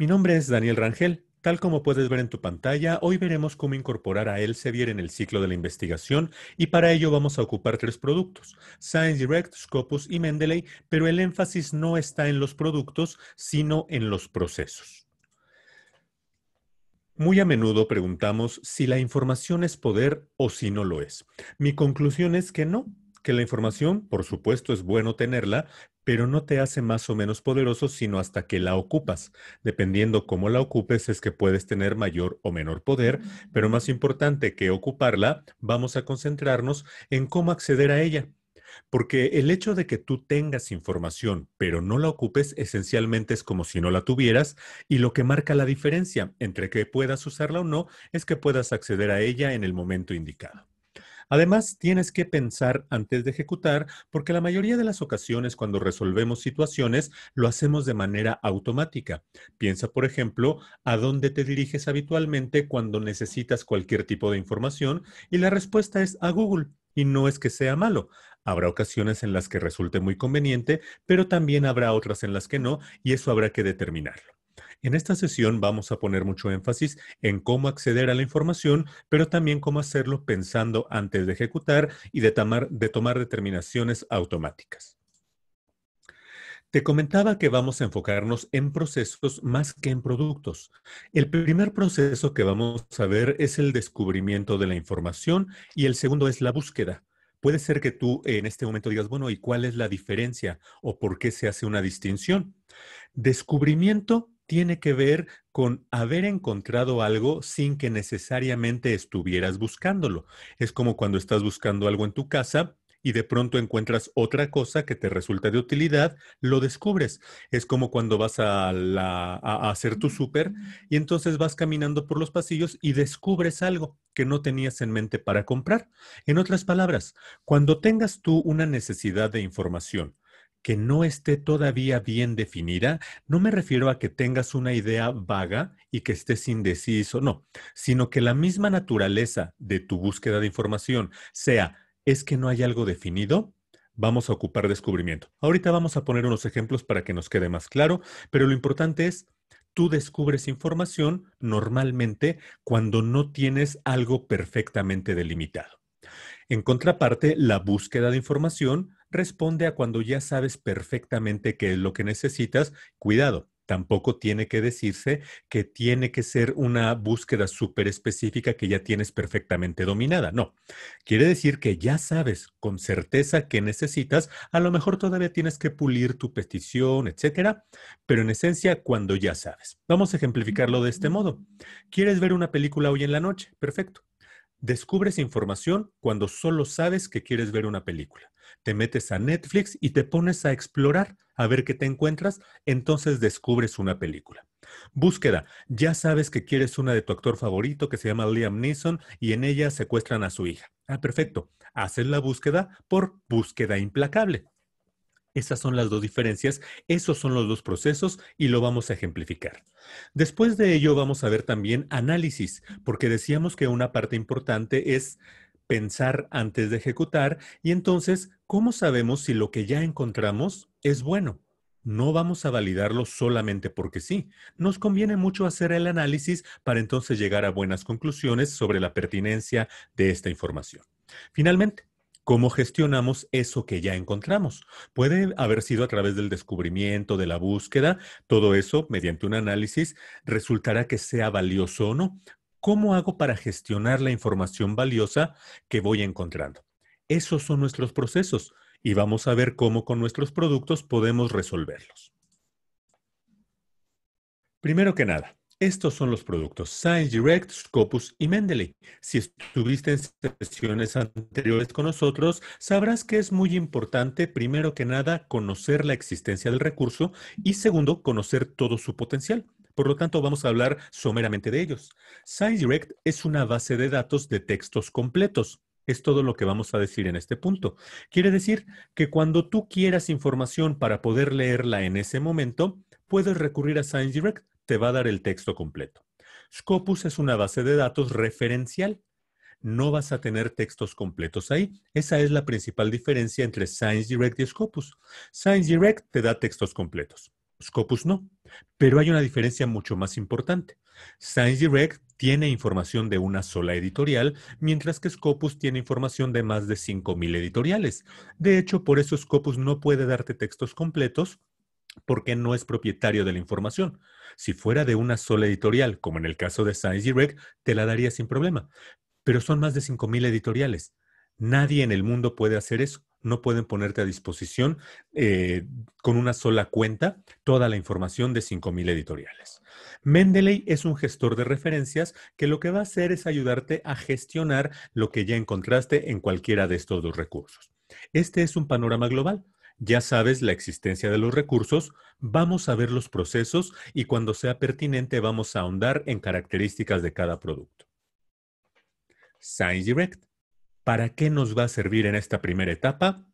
Mi nombre es Daniel Rangel. Tal como puedes ver en tu pantalla, hoy veremos cómo incorporar a Elsevier en el ciclo de la investigación y para ello vamos a ocupar tres productos, Science Direct, Scopus y Mendeley, pero el énfasis no está en los productos, sino en los procesos. Muy a menudo preguntamos si la información es poder o si no lo es. Mi conclusión es que no, que la información, por supuesto, es bueno tenerla, pero no te hace más o menos poderoso sino hasta que la ocupas. Dependiendo cómo la ocupes es que puedes tener mayor o menor poder, pero mm. más importante que ocuparla, vamos a concentrarnos en cómo acceder a ella. Porque el hecho de que tú tengas información, pero no la ocupes, esencialmente es como si no la tuvieras, y lo que marca la diferencia entre que puedas usarla o no es que puedas acceder a ella en el momento indicado. Además, tienes que pensar antes de ejecutar, porque la mayoría de las ocasiones cuando resolvemos situaciones lo hacemos de manera automática. Piensa, por ejemplo, a dónde te diriges habitualmente cuando necesitas cualquier tipo de información y la respuesta es a Google. Y no es que sea malo. Habrá ocasiones en las que resulte muy conveniente, pero también habrá otras en las que no, y eso habrá que determinarlo. En esta sesión vamos a poner mucho énfasis en cómo acceder a la información, pero también cómo hacerlo pensando antes de ejecutar y de tomar, determinaciones automáticas. Te comentaba que vamos a enfocarnos en procesos más que en productos. El primer proceso que vamos a ver es el descubrimiento de la información y el segundo es la búsqueda. Puede ser que tú en este momento digas, bueno, ¿y cuál es la diferencia o por qué se hace una distinción? Descubrimiento tiene que ver con haber encontrado algo sin que necesariamente estuvieras buscándolo. Es como cuando estás buscando algo en tu casa y de pronto encuentras otra cosa que te resulta de utilidad, lo descubres. Es como cuando vas a, hacer tu mm, súper mm. y entonces vas caminando por los pasillos y descubres algo que no tenías en mente para comprar. En otras palabras, cuando tengas tú una necesidad de información, que no esté todavía bien definida, no me refiero a que tengas una idea vaga y que estés indeciso, no, sino que la misma naturaleza de tu búsqueda de información sea, es que no hay algo definido, vamos a ocupar descubrimiento. Ahorita vamos a poner unos ejemplos para que nos quede más claro, pero lo importante es, tú descubres información normalmente cuando no tienes algo perfectamente delimitado. En contraparte, la búsqueda de información responde a cuando ya sabes perfectamente qué es lo que necesitas. Cuidado, tampoco tiene que decirse que tiene que ser una búsqueda súper específica que ya tienes perfectamente dominada. No, quiere decir que ya sabes con certeza qué necesitas. A lo mejor todavía tienes que pulir tu petición, etcétera, pero en esencia, cuando ya sabes. Vamos a ejemplificarlo de este modo. ¿Quieres ver una película hoy en la noche? Perfecto. Descubres información cuando solo sabes que quieres ver una película. Te metes a Netflix y te pones a explorar, a ver qué te encuentras, entonces descubres una película. Búsqueda. Ya sabes que quieres una de tu actor favorito que se llama Liam Neeson y en ella secuestran a su hija. Ah, perfecto. Haces la búsqueda por búsqueda implacable. Esas son las dos diferencias, esos son los dos procesos y lo vamos a ejemplificar. Después de ello vamos a ver también análisis, porque decíamos que una parte importante es pensar antes de ejecutar y entonces, ¿cómo sabemos si lo que ya encontramos es bueno? No vamos a validarlo solamente porque sí. Nos conviene mucho hacer el análisis para entonces llegar a buenas conclusiones sobre la pertinencia de esta información. Finalmente, ¿Cómo gestionamos eso que ya encontramos? Puede haber sido a través del descubrimiento, de la búsqueda, todo eso mediante un análisis resultará que sea valioso o no. ¿Cómo hago para gestionar la información valiosa que voy encontrando? Esos son nuestros procesos y vamos a ver cómo con nuestros productos podemos resolverlos. Primero que nada, estos son los productos Science Direct, Scopus y Mendeley. Si estuviste en sesiones anteriores con nosotros, sabrás que es muy importante, primero que nada, conocer la existencia del recurso y segundo, conocer todo su potencial. Por lo tanto, vamos a hablar someramente de ellos. ScienceDirect es una base de datos de textos completos. Es todo lo que vamos a decir en este punto. Quiere decir que cuando tú quieras información para poder leerla en ese momento, puedes recurrir a ScienceDirect te va a dar el texto completo. Scopus es una base de datos referencial. No vas a tener textos completos ahí. Esa es la principal diferencia entre Science Direct y Scopus. Science Direct te da textos completos. Scopus no. Pero hay una diferencia mucho más importante. Science Direct tiene información de una sola editorial, mientras que Scopus tiene información de más de 5.000 editoriales. De hecho, por eso Scopus no puede darte textos completos porque no es propietario de la información. Si fuera de una sola editorial, como en el caso de Science te la daría sin problema. Pero son más de 5.000 editoriales. Nadie en el mundo puede hacer eso. No pueden ponerte a disposición eh, con una sola cuenta toda la información de 5.000 editoriales. Mendeley es un gestor de referencias que lo que va a hacer es ayudarte a gestionar lo que ya encontraste en cualquiera de estos dos recursos. Este es un panorama global ya sabes la existencia de los recursos, vamos a ver los procesos y cuando sea pertinente vamos a ahondar en características de cada producto. Science Direct. ¿Para qué nos va a servir en esta primera etapa?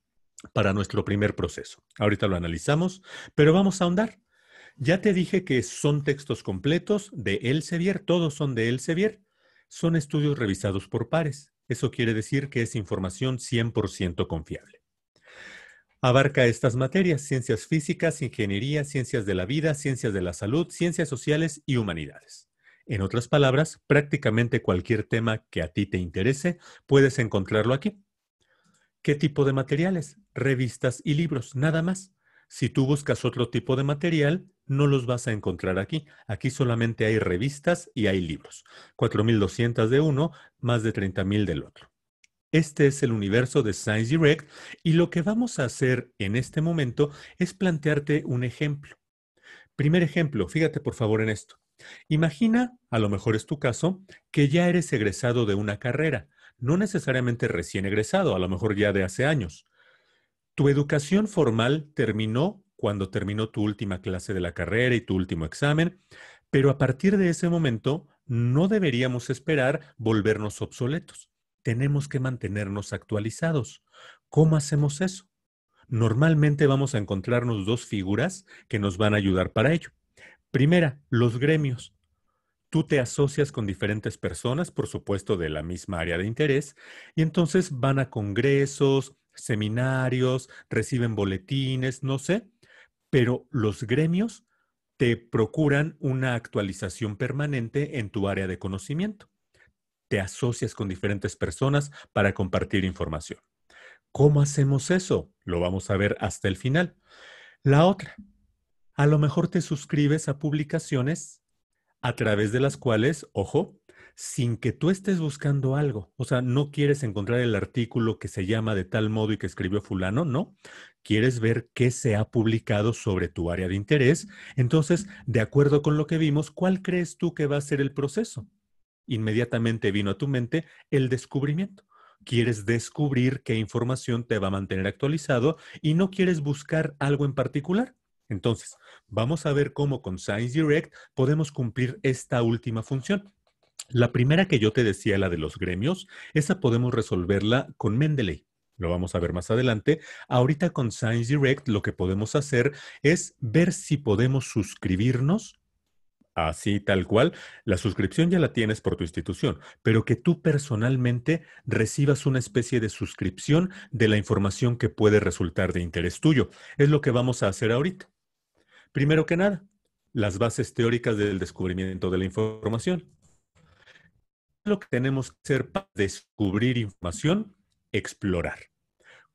Para nuestro primer proceso. Ahorita lo analizamos, pero vamos a ahondar. Ya te dije que son textos completos de Elsevier, todos son de Elsevier. Son estudios revisados por pares. Eso quiere decir que es información 100% confiable. Abarca estas materias, ciencias físicas, ingeniería, ciencias de la vida, ciencias de la salud, ciencias sociales y humanidades. En otras palabras, prácticamente cualquier tema que a ti te interese, puedes encontrarlo aquí. ¿Qué tipo de materiales? Revistas y libros, nada más. Si tú buscas otro tipo de material, no los vas a encontrar aquí. Aquí solamente hay revistas y hay libros. 4.200 de uno, más de 30.000 del otro. Este es el universo de Science Direct y lo que vamos a hacer en este momento es plantearte un ejemplo. Primer ejemplo, fíjate por favor en esto. Imagina, a lo mejor es tu caso, que ya eres egresado de una carrera, no necesariamente recién egresado, a lo mejor ya de hace años. Tu educación formal terminó cuando terminó tu última clase de la carrera y tu último examen, pero a partir de ese momento no deberíamos esperar volvernos obsoletos tenemos que mantenernos actualizados. ¿Cómo hacemos eso? Normalmente vamos a encontrarnos dos figuras que nos van a ayudar para ello. Primera, los gremios. Tú te asocias con diferentes personas, por supuesto, de la misma área de interés, y entonces van a congresos, seminarios, reciben boletines, no sé, pero los gremios te procuran una actualización permanente en tu área de conocimiento te asocias con diferentes personas para compartir información. ¿Cómo hacemos eso? Lo vamos a ver hasta el final. La otra, a lo mejor te suscribes a publicaciones a través de las cuales, ojo, sin que tú estés buscando algo, o sea, no quieres encontrar el artículo que se llama de tal modo y que escribió fulano, no, quieres ver qué se ha publicado sobre tu área de interés. Entonces, de acuerdo con lo que vimos, ¿cuál crees tú que va a ser el proceso? inmediatamente vino a tu mente el descubrimiento. Quieres descubrir qué información te va a mantener actualizado y no quieres buscar algo en particular. Entonces, vamos a ver cómo con Science Direct podemos cumplir esta última función. La primera que yo te decía, la de los gremios, esa podemos resolverla con Mendeley. Lo vamos a ver más adelante. Ahorita con Science Direct lo que podemos hacer es ver si podemos suscribirnos así tal cual, la suscripción ya la tienes por tu institución, pero que tú personalmente recibas una especie de suscripción de la información que puede resultar de interés tuyo. Es lo que vamos a hacer ahorita. Primero que nada, las bases teóricas del descubrimiento de la información. Lo que tenemos que hacer para descubrir información, explorar.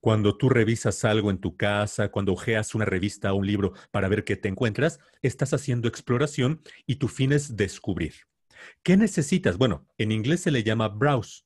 Cuando tú revisas algo en tu casa, cuando ojeas una revista o un libro para ver qué te encuentras, estás haciendo exploración y tu fin es descubrir. ¿Qué necesitas? Bueno, en inglés se le llama browse.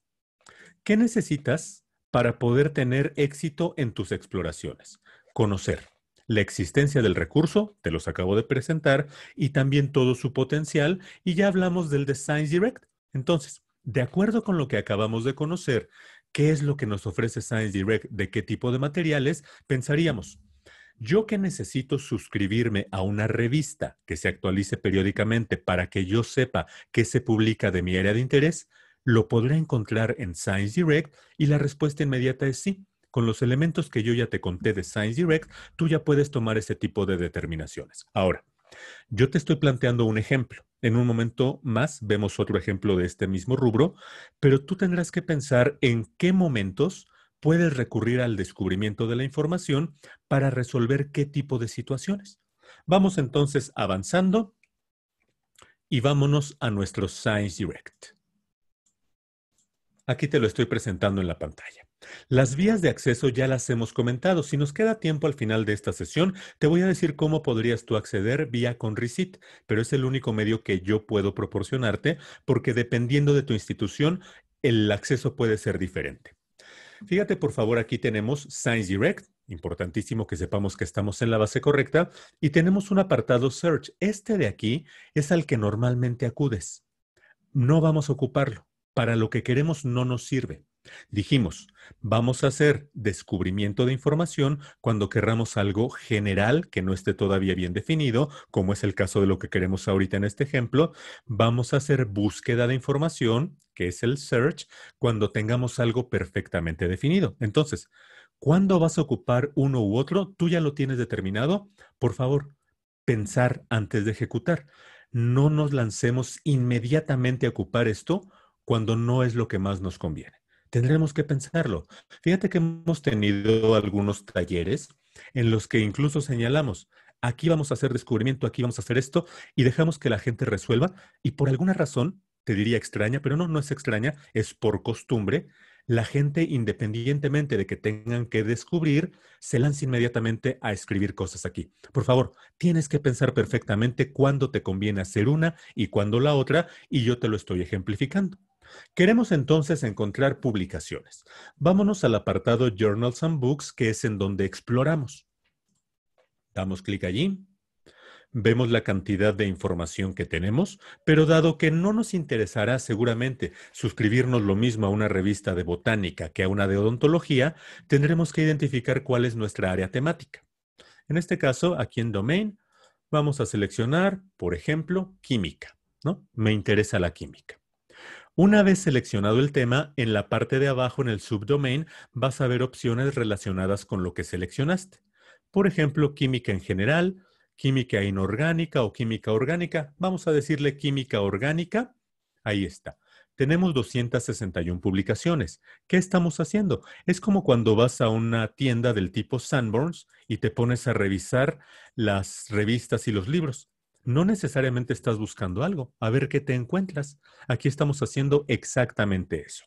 ¿Qué necesitas para poder tener éxito en tus exploraciones? Conocer la existencia del recurso, te los acabo de presentar, y también todo su potencial, y ya hablamos del Design Direct. Entonces, de acuerdo con lo que acabamos de conocer, qué es lo que nos ofrece Science Direct, de qué tipo de materiales, pensaríamos, yo que necesito suscribirme a una revista que se actualice periódicamente para que yo sepa qué se publica de mi área de interés, lo podré encontrar en Science Direct y la respuesta inmediata es sí. Con los elementos que yo ya te conté de Science Direct, tú ya puedes tomar ese tipo de determinaciones. Ahora, yo te estoy planteando un ejemplo. En un momento más vemos otro ejemplo de este mismo rubro, pero tú tendrás que pensar en qué momentos puedes recurrir al descubrimiento de la información para resolver qué tipo de situaciones. Vamos entonces avanzando y vámonos a nuestro Science Direct. Aquí te lo estoy presentando en la pantalla. Las vías de acceso ya las hemos comentado. Si nos queda tiempo al final de esta sesión, te voy a decir cómo podrías tú acceder vía con Resit, pero es el único medio que yo puedo proporcionarte porque dependiendo de tu institución, el acceso puede ser diferente. Fíjate, por favor, aquí tenemos Science Direct, importantísimo que sepamos que estamos en la base correcta, y tenemos un apartado Search. Este de aquí es al que normalmente acudes. No vamos a ocuparlo. Para lo que queremos no nos sirve. Dijimos, vamos a hacer descubrimiento de información cuando querramos algo general que no esté todavía bien definido, como es el caso de lo que queremos ahorita en este ejemplo. Vamos a hacer búsqueda de información, que es el search, cuando tengamos algo perfectamente definido. Entonces, ¿cuándo vas a ocupar uno u otro? Tú ya lo tienes determinado. Por favor, pensar antes de ejecutar. No nos lancemos inmediatamente a ocupar esto cuando no es lo que más nos conviene. Tendremos que pensarlo. Fíjate que hemos tenido algunos talleres en los que incluso señalamos, aquí vamos a hacer descubrimiento, aquí vamos a hacer esto, y dejamos que la gente resuelva, y por alguna razón, te diría extraña, pero no, no es extraña, es por costumbre, la gente, independientemente de que tengan que descubrir, se lanza inmediatamente a escribir cosas aquí. Por favor, tienes que pensar perfectamente cuándo te conviene hacer una y cuándo la otra, y yo te lo estoy ejemplificando. Queremos entonces encontrar publicaciones. Vámonos al apartado Journals and Books, que es en donde exploramos. Damos clic allí. Vemos la cantidad de información que tenemos, pero dado que no nos interesará seguramente suscribirnos lo mismo a una revista de botánica que a una de odontología, tendremos que identificar cuál es nuestra área temática. En este caso, aquí en Domain, vamos a seleccionar, por ejemplo, química. ¿no? Me interesa la química. Una vez seleccionado el tema, en la parte de abajo en el subdomain vas a ver opciones relacionadas con lo que seleccionaste. Por ejemplo, química en general, química inorgánica o química orgánica. Vamos a decirle química orgánica. Ahí está. Tenemos 261 publicaciones. ¿Qué estamos haciendo? Es como cuando vas a una tienda del tipo Sanborns y te pones a revisar las revistas y los libros no necesariamente estás buscando algo, a ver qué te encuentras. Aquí estamos haciendo exactamente eso.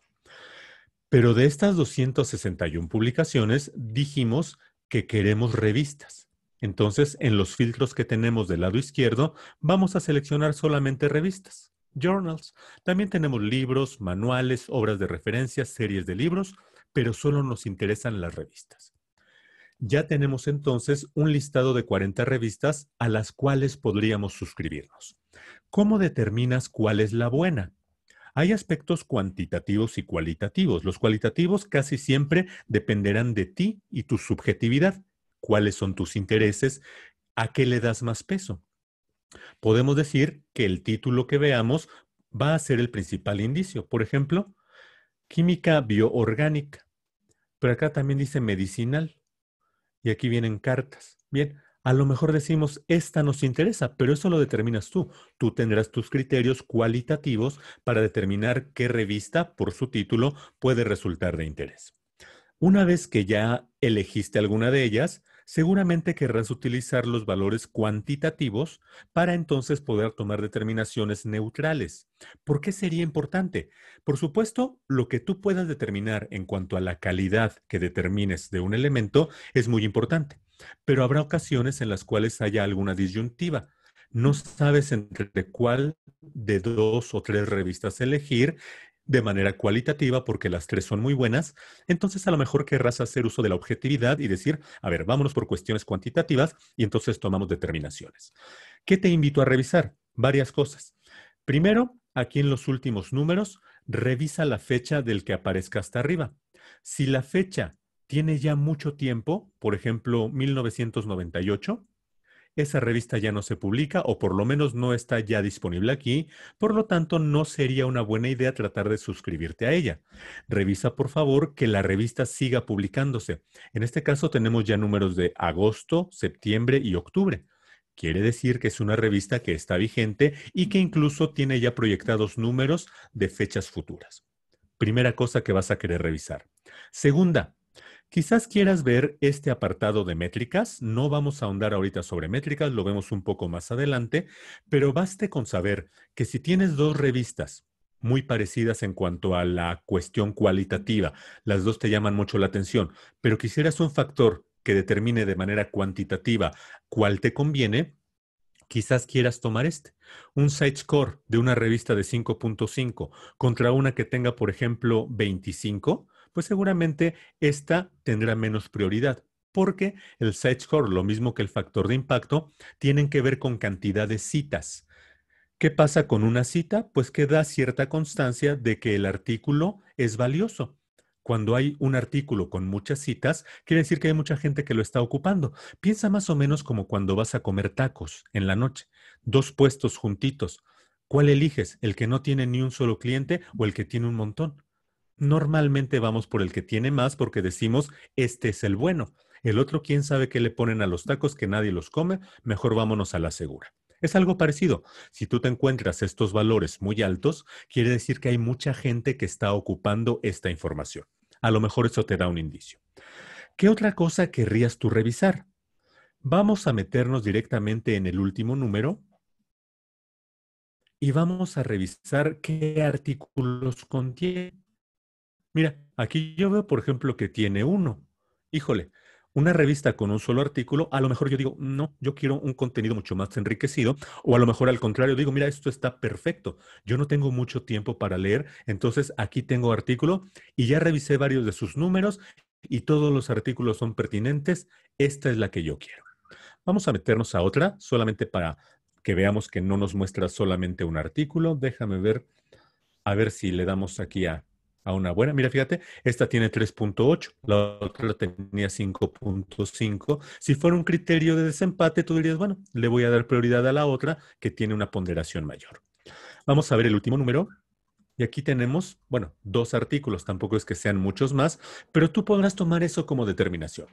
Pero de estas 261 publicaciones dijimos que queremos revistas. Entonces, en los filtros que tenemos del lado izquierdo, vamos a seleccionar solamente revistas, journals. También tenemos libros, manuales, obras de referencia, series de libros, pero solo nos interesan las revistas ya tenemos entonces un listado de 40 revistas a las cuales podríamos suscribirnos. ¿Cómo determinas cuál es la buena? Hay aspectos cuantitativos y cualitativos. Los cualitativos casi siempre dependerán de ti y tu subjetividad, cuáles son tus intereses, a qué le das más peso. Podemos decir que el título que veamos va a ser el principal indicio. Por ejemplo, química bioorgánica, pero acá también dice medicinal y aquí vienen cartas. Bien, a lo mejor decimos, esta nos interesa, pero eso lo determinas tú. Tú tendrás tus criterios cualitativos para determinar qué revista, por su título, puede resultar de interés. Una vez que ya elegiste alguna de ellas, seguramente querrás utilizar los valores cuantitativos para entonces poder tomar determinaciones neutrales. ¿Por qué sería importante? Por supuesto, lo que tú puedas determinar en cuanto a la calidad que determines de un elemento es muy importante, pero habrá ocasiones en las cuales haya alguna disyuntiva no sabes entre cuál de dos o tres revistas elegir de manera cualitativa porque las tres son muy buenas, entonces a lo mejor querrás hacer uso de la objetividad y decir, a ver, vámonos por cuestiones cuantitativas y entonces tomamos determinaciones. ¿Qué te invito a revisar? Varias cosas. Primero, aquí en los últimos números, revisa la fecha del que aparezca hasta arriba. Si la fecha tiene ya mucho tiempo, por ejemplo, 1998, esa revista ya no se publica o por lo menos no está ya disponible aquí, por lo tanto no sería una buena idea tratar de suscribirte a ella. Revisa por favor que la revista siga publicándose. En este caso tenemos ya números de agosto, septiembre y octubre. Quiere decir que es una revista que está vigente y que incluso tiene ya proyectados números de fechas futuras. Primera cosa que vas a querer revisar. Segunda, Quizás quieras ver este apartado de métricas. No vamos a ahondar ahorita sobre métricas, lo vemos un poco más adelante, pero baste con saber que si tienes dos revistas muy parecidas en cuanto a la cuestión cualitativa, las dos te llaman mucho la atención, pero quisieras un factor que determine de manera cuantitativa cuál te conviene, quizás quieras tomar este, un site score de una revista de 5.5 contra una que tenga, por ejemplo, 25 pues seguramente esta tendrá menos prioridad, porque el site score, lo mismo que el factor de impacto, tienen que ver con cantidad de citas. ¿Qué pasa con una cita? Pues que da cierta constancia de que el artículo es valioso. Cuando hay un artículo con muchas citas, quiere decir que hay mucha gente que lo está ocupando. Piensa más o menos como cuando vas a comer tacos en la noche, dos puestos juntitos. ¿Cuál eliges? ¿El que no tiene ni un solo cliente o el que tiene un montón? normalmente vamos por el que tiene más porque decimos, este es el bueno. El otro, quién sabe qué le ponen a los tacos que nadie los come, mejor vámonos a la segura. Es algo parecido. Si tú te encuentras estos valores muy altos, quiere decir que hay mucha gente que está ocupando esta información. A lo mejor eso te da un indicio. ¿Qué otra cosa querrías tú revisar? Vamos a meternos directamente en el último número y vamos a revisar qué artículos contiene. Mira, aquí yo veo, por ejemplo, que tiene uno. Híjole, una revista con un solo artículo, a lo mejor yo digo, no, yo quiero un contenido mucho más enriquecido, o a lo mejor al contrario, digo, mira, esto está perfecto, yo no tengo mucho tiempo para leer, entonces aquí tengo artículo y ya revisé varios de sus números y todos los artículos son pertinentes, esta es la que yo quiero. Vamos a meternos a otra, solamente para que veamos que no nos muestra solamente un artículo, déjame ver, a ver si le damos aquí a a una buena. Mira, fíjate, esta tiene 3.8, la otra tenía 5.5. Si fuera un criterio de desempate, tú dirías, bueno, le voy a dar prioridad a la otra que tiene una ponderación mayor. Vamos a ver el último número. Y aquí tenemos, bueno, dos artículos, tampoco es que sean muchos más, pero tú podrás tomar eso como determinación.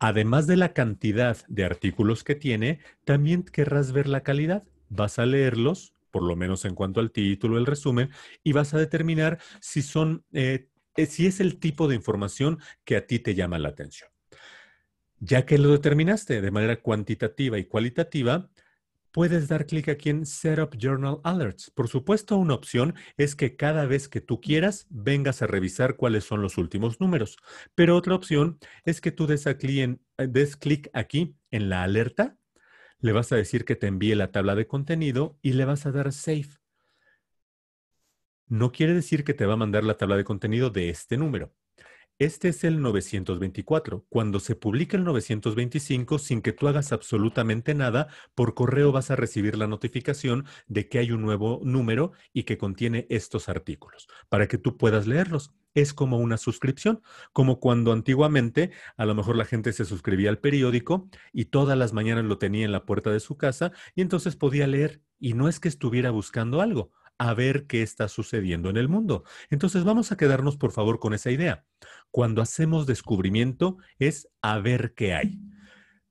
Además de la cantidad de artículos que tiene, también querrás ver la calidad. Vas a leerlos, por lo menos en cuanto al título, el resumen, y vas a determinar si son, eh, eh, si es el tipo de información que a ti te llama la atención. Ya que lo determinaste de manera cuantitativa y cualitativa, puedes dar clic aquí en Setup Journal Alerts. Por supuesto, una opción es que cada vez que tú quieras vengas a revisar cuáles son los últimos números. Pero otra opción es que tú des, eh, des clic aquí en la alerta le vas a decir que te envíe la tabla de contenido y le vas a dar save. No quiere decir que te va a mandar la tabla de contenido de este número. Este es el 924. Cuando se publica el 925, sin que tú hagas absolutamente nada, por correo vas a recibir la notificación de que hay un nuevo número y que contiene estos artículos, para que tú puedas leerlos. Es como una suscripción, como cuando antiguamente a lo mejor la gente se suscribía al periódico y todas las mañanas lo tenía en la puerta de su casa y entonces podía leer y no es que estuviera buscando algo a ver qué está sucediendo en el mundo. Entonces vamos a quedarnos, por favor, con esa idea. Cuando hacemos descubrimiento es a ver qué hay.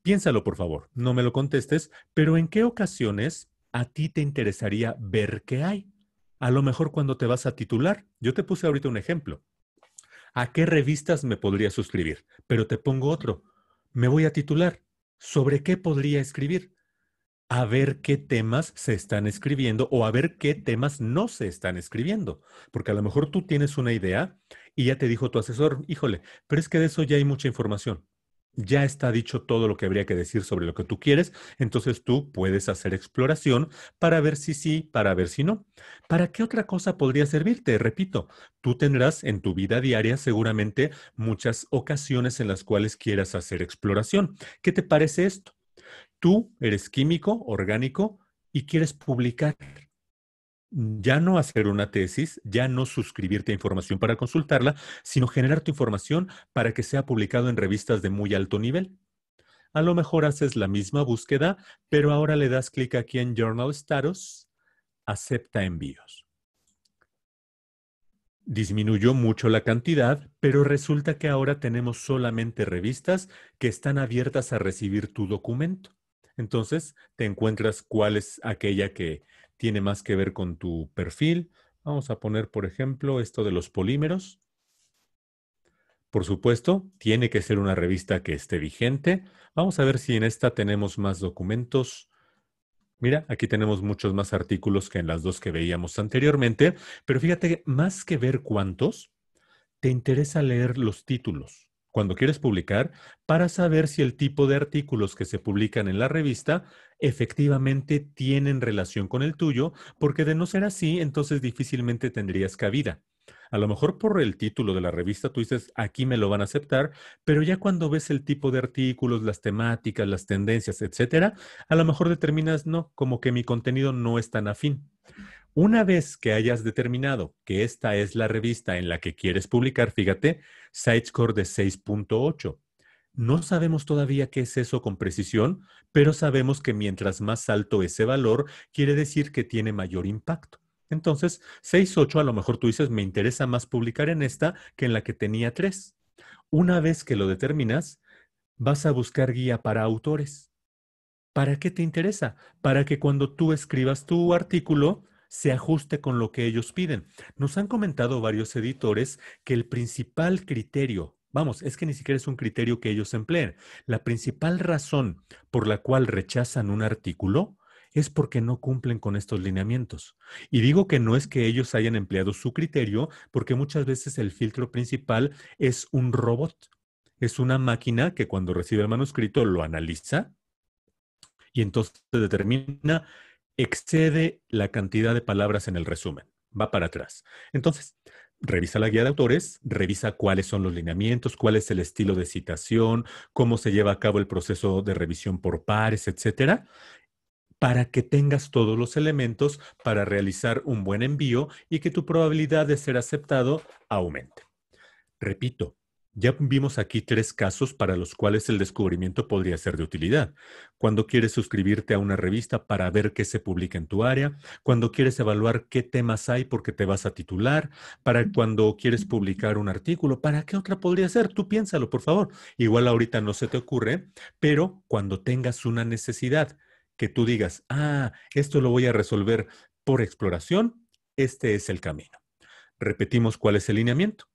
Piénsalo, por favor, no me lo contestes, pero ¿en qué ocasiones a ti te interesaría ver qué hay? A lo mejor cuando te vas a titular. Yo te puse ahorita un ejemplo. ¿A qué revistas me podría suscribir? Pero te pongo otro. Me voy a titular. ¿Sobre qué podría escribir? a ver qué temas se están escribiendo o a ver qué temas no se están escribiendo. Porque a lo mejor tú tienes una idea y ya te dijo tu asesor, híjole, pero es que de eso ya hay mucha información. Ya está dicho todo lo que habría que decir sobre lo que tú quieres, entonces tú puedes hacer exploración para ver si sí, para ver si no. ¿Para qué otra cosa podría servirte? Repito, tú tendrás en tu vida diaria seguramente muchas ocasiones en las cuales quieras hacer exploración. ¿Qué te parece esto? tú eres químico, orgánico y quieres publicar. Ya no hacer una tesis, ya no suscribirte a información para consultarla, sino generar tu información para que sea publicado en revistas de muy alto nivel. A lo mejor haces la misma búsqueda, pero ahora le das clic aquí en Journal Status, acepta envíos. Disminuyó mucho la cantidad, pero resulta que ahora tenemos solamente revistas que están abiertas a recibir tu documento. Entonces, te encuentras cuál es aquella que tiene más que ver con tu perfil. Vamos a poner, por ejemplo, esto de los polímeros. Por supuesto, tiene que ser una revista que esté vigente. Vamos a ver si en esta tenemos más documentos. Mira, aquí tenemos muchos más artículos que en las dos que veíamos anteriormente, pero fíjate, más que ver cuántos, te interesa leer los títulos cuando quieres publicar para saber si el tipo de artículos que se publican en la revista efectivamente tienen relación con el tuyo, porque de no ser así, entonces difícilmente tendrías cabida. A lo mejor por el título de la revista tú dices, aquí me lo van a aceptar, pero ya cuando ves el tipo de artículos, las temáticas, las tendencias, etcétera, a lo mejor determinas, no, como que mi contenido no es tan afín. Una vez que hayas determinado que esta es la revista en la que quieres publicar, fíjate, SiteScore de 6.8. No sabemos todavía qué es eso con precisión, pero sabemos que mientras más alto ese valor, quiere decir que tiene mayor impacto. Entonces, 6.8 a lo mejor tú dices, me interesa más publicar en esta que en la que tenía 3. Una vez que lo determinas, vas a buscar guía para autores. ¿Para qué te interesa? Para que cuando tú escribas tu artículo, se ajuste con lo que ellos piden. Nos han comentado varios editores que el principal criterio, vamos, es que ni siquiera es un criterio que ellos empleen, la principal razón por la cual rechazan un artículo es porque no cumplen con estos lineamientos. Y digo que no es que ellos hayan empleado su criterio, porque muchas veces el filtro principal es un robot, es una máquina que cuando recibe el manuscrito lo analiza y entonces determina excede la cantidad de palabras en el resumen, va para atrás. Entonces, revisa la guía de autores, revisa cuáles son los lineamientos, cuál es el estilo de citación, cómo se lleva a cabo el proceso de revisión por pares, etcétera, para que tengas todos los elementos para realizar un buen envío y que tu probabilidad de ser aceptado aumente. Repito, ya vimos aquí tres casos para los cuales el descubrimiento podría ser de utilidad. Cuando quieres suscribirte a una revista para ver qué se publica en tu área, cuando quieres evaluar qué temas hay porque te vas a titular, para cuando quieres publicar un artículo, ¿para qué otra podría ser? Tú piénsalo, por favor. Igual ahorita no se te ocurre, pero cuando tengas una necesidad que tú digas, ah, esto lo voy a resolver por exploración, este es el camino. Repetimos cuál es el lineamiento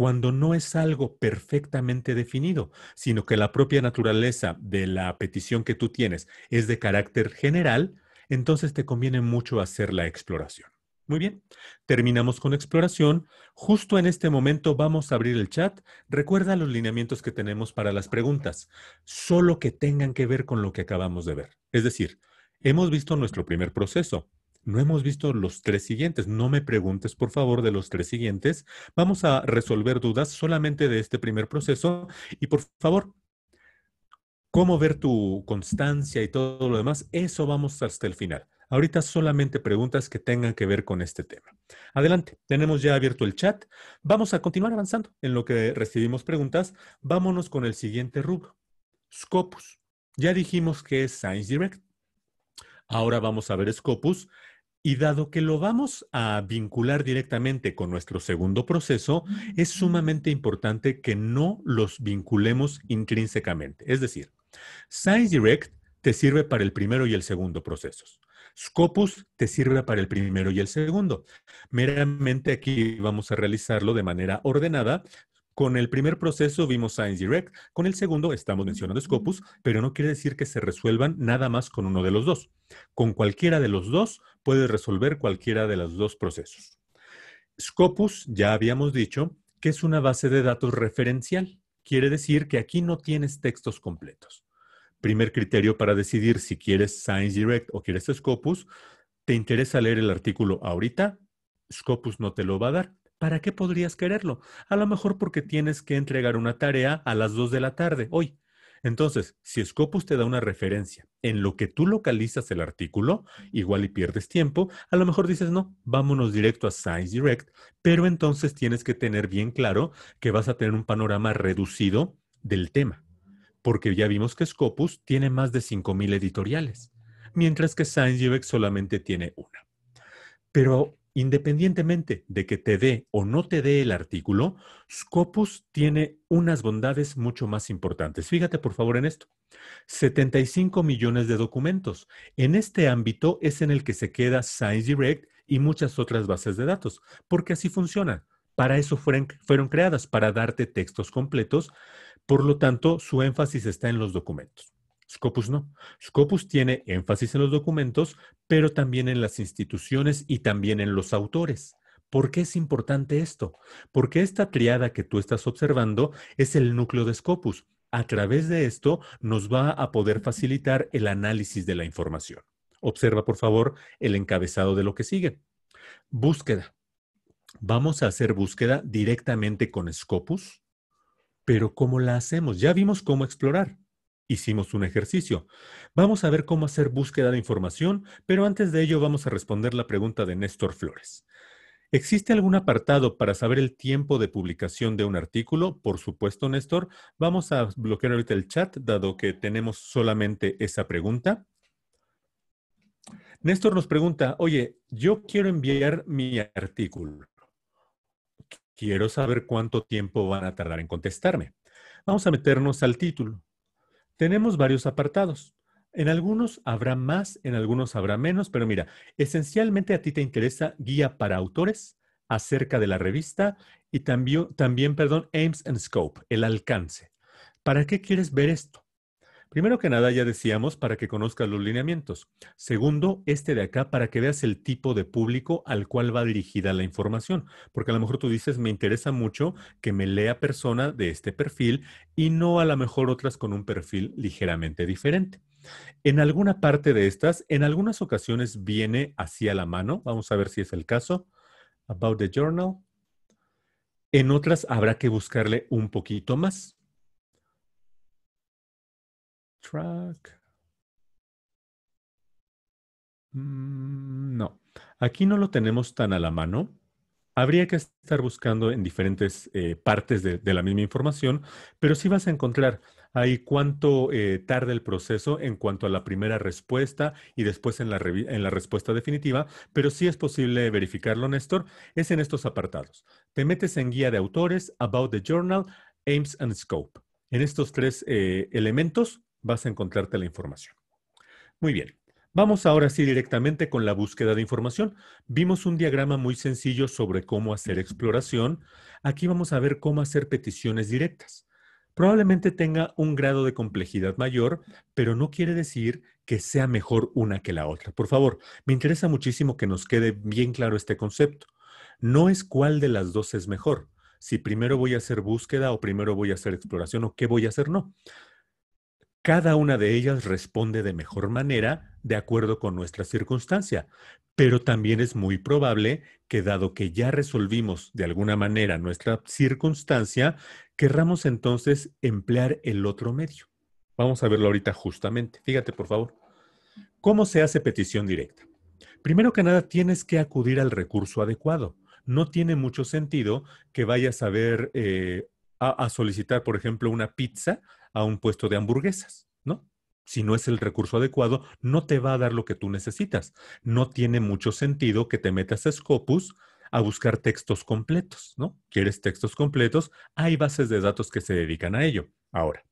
cuando no es algo perfectamente definido, sino que la propia naturaleza de la petición que tú tienes es de carácter general, entonces te conviene mucho hacer la exploración. Muy bien, terminamos con exploración. Justo en este momento vamos a abrir el chat. Recuerda los lineamientos que tenemos para las preguntas, solo que tengan que ver con lo que acabamos de ver. Es decir, hemos visto nuestro primer proceso, no hemos visto los tres siguientes. No me preguntes, por favor, de los tres siguientes. Vamos a resolver dudas solamente de este primer proceso. Y por favor, cómo ver tu constancia y todo lo demás, eso vamos hasta el final. Ahorita solamente preguntas que tengan que ver con este tema. Adelante, tenemos ya abierto el chat. Vamos a continuar avanzando en lo que recibimos preguntas. Vámonos con el siguiente rubro, Scopus. Ya dijimos que es Science Direct. Ahora vamos a ver Scopus y dado que lo vamos a vincular directamente con nuestro segundo proceso, es mm. sumamente importante que no los vinculemos intrínsecamente. Es decir, Science Direct te sirve para el primero y el segundo procesos. Scopus te sirve para el primero y el segundo. Meramente aquí vamos a realizarlo de manera ordenada con el primer proceso vimos Science Direct, con el segundo estamos mencionando Scopus, pero no quiere decir que se resuelvan nada más con uno de los dos. Con cualquiera de los dos puedes resolver cualquiera de los dos procesos. Scopus, ya habíamos dicho, que es una base de datos referencial. Quiere decir que aquí no tienes textos completos. Primer criterio para decidir si quieres Science Direct o quieres Scopus, ¿te interesa leer el artículo ahorita? Scopus no te lo va a dar. ¿para qué podrías quererlo? A lo mejor porque tienes que entregar una tarea a las 2 de la tarde hoy. Entonces, si Scopus te da una referencia en lo que tú localizas el artículo, igual y pierdes tiempo, a lo mejor dices, no, vámonos directo a Science Direct, pero entonces tienes que tener bien claro que vas a tener un panorama reducido del tema, porque ya vimos que Scopus tiene más de 5.000 editoriales, mientras que Science Direct solamente tiene una. Pero Independientemente de que te dé o no te dé el artículo, Scopus tiene unas bondades mucho más importantes. Fíjate por favor en esto. 75 millones de documentos. En este ámbito es en el que se queda Direct y muchas otras bases de datos, porque así funciona. Para eso fueron, fueron creadas, para darte textos completos. Por lo tanto, su énfasis está en los documentos. Scopus no. Scopus tiene énfasis en los documentos, pero también en las instituciones y también en los autores. ¿Por qué es importante esto? Porque esta triada que tú estás observando es el núcleo de Scopus. A través de esto nos va a poder facilitar el análisis de la información. Observa, por favor, el encabezado de lo que sigue. Búsqueda. Vamos a hacer búsqueda directamente con Scopus, pero ¿cómo la hacemos? Ya vimos cómo explorar hicimos un ejercicio. Vamos a ver cómo hacer búsqueda de información, pero antes de ello vamos a responder la pregunta de Néstor Flores. ¿Existe algún apartado para saber el tiempo de publicación de un artículo? Por supuesto, Néstor. Vamos a bloquear ahorita el chat, dado que tenemos solamente esa pregunta. Néstor nos pregunta, oye, yo quiero enviar mi artículo. Quiero saber cuánto tiempo van a tardar en contestarme. Vamos a meternos al título. Tenemos varios apartados. En algunos habrá más, en algunos habrá menos, pero mira, esencialmente a ti te interesa guía para autores acerca de la revista y también, también perdón, Aims and Scope, el alcance. ¿Para qué quieres ver esto? Primero que nada, ya decíamos, para que conozcas los lineamientos. Segundo, este de acá, para que veas el tipo de público al cual va dirigida la información. Porque a lo mejor tú dices, me interesa mucho que me lea persona de este perfil y no a lo mejor otras con un perfil ligeramente diferente. En alguna parte de estas, en algunas ocasiones viene así a la mano. Vamos a ver si es el caso. About the journal. En otras habrá que buscarle un poquito más. Track. Mm, no, aquí no lo tenemos tan a la mano. Habría que estar buscando en diferentes eh, partes de, la misma información, pero sí vas a encontrar ahí cuánto eh, tarda el proceso en cuanto a la primera respuesta y después en la, en la respuesta definitiva, pero sí es posible verificarlo, Néstor, es en estos apartados. Te metes en guía de autores, about the journal, aims and scope. En estos tres eh, elementos vas a encontrarte la información. Muy bien. Vamos ahora sí directamente con la búsqueda de información. Vimos un diagrama muy sencillo sobre cómo hacer exploración. Aquí vamos a ver cómo hacer peticiones directas. Probablemente tenga un grado de complejidad mayor, pero no quiere decir que sea mejor una que la otra. Por favor, me interesa muchísimo que nos quede bien claro este concepto. No es cuál de las dos es mejor, si primero voy a hacer búsqueda o primero voy a hacer exploración o qué voy a hacer, no. Cada una de ellas responde de mejor manera de acuerdo con nuestra circunstancia, pero también es muy probable que dado que ya resolvimos de alguna manera nuestra circunstancia, querramos entonces emplear el otro medio. Vamos a verlo ahorita justamente. Fíjate, por favor. ¿Cómo se hace petición directa? Primero que nada, tienes que acudir al recurso adecuado. No tiene mucho sentido que vayas a ver eh, a, solicitar, por ejemplo, una pizza a un puesto de hamburguesas, ¿no? Si no es el recurso adecuado, no te va a dar lo que tú necesitas. No tiene mucho sentido que te metas a Scopus a buscar textos completos, ¿no? ¿Quieres textos completos? Hay bases de datos que se dedican a ello. Ahora,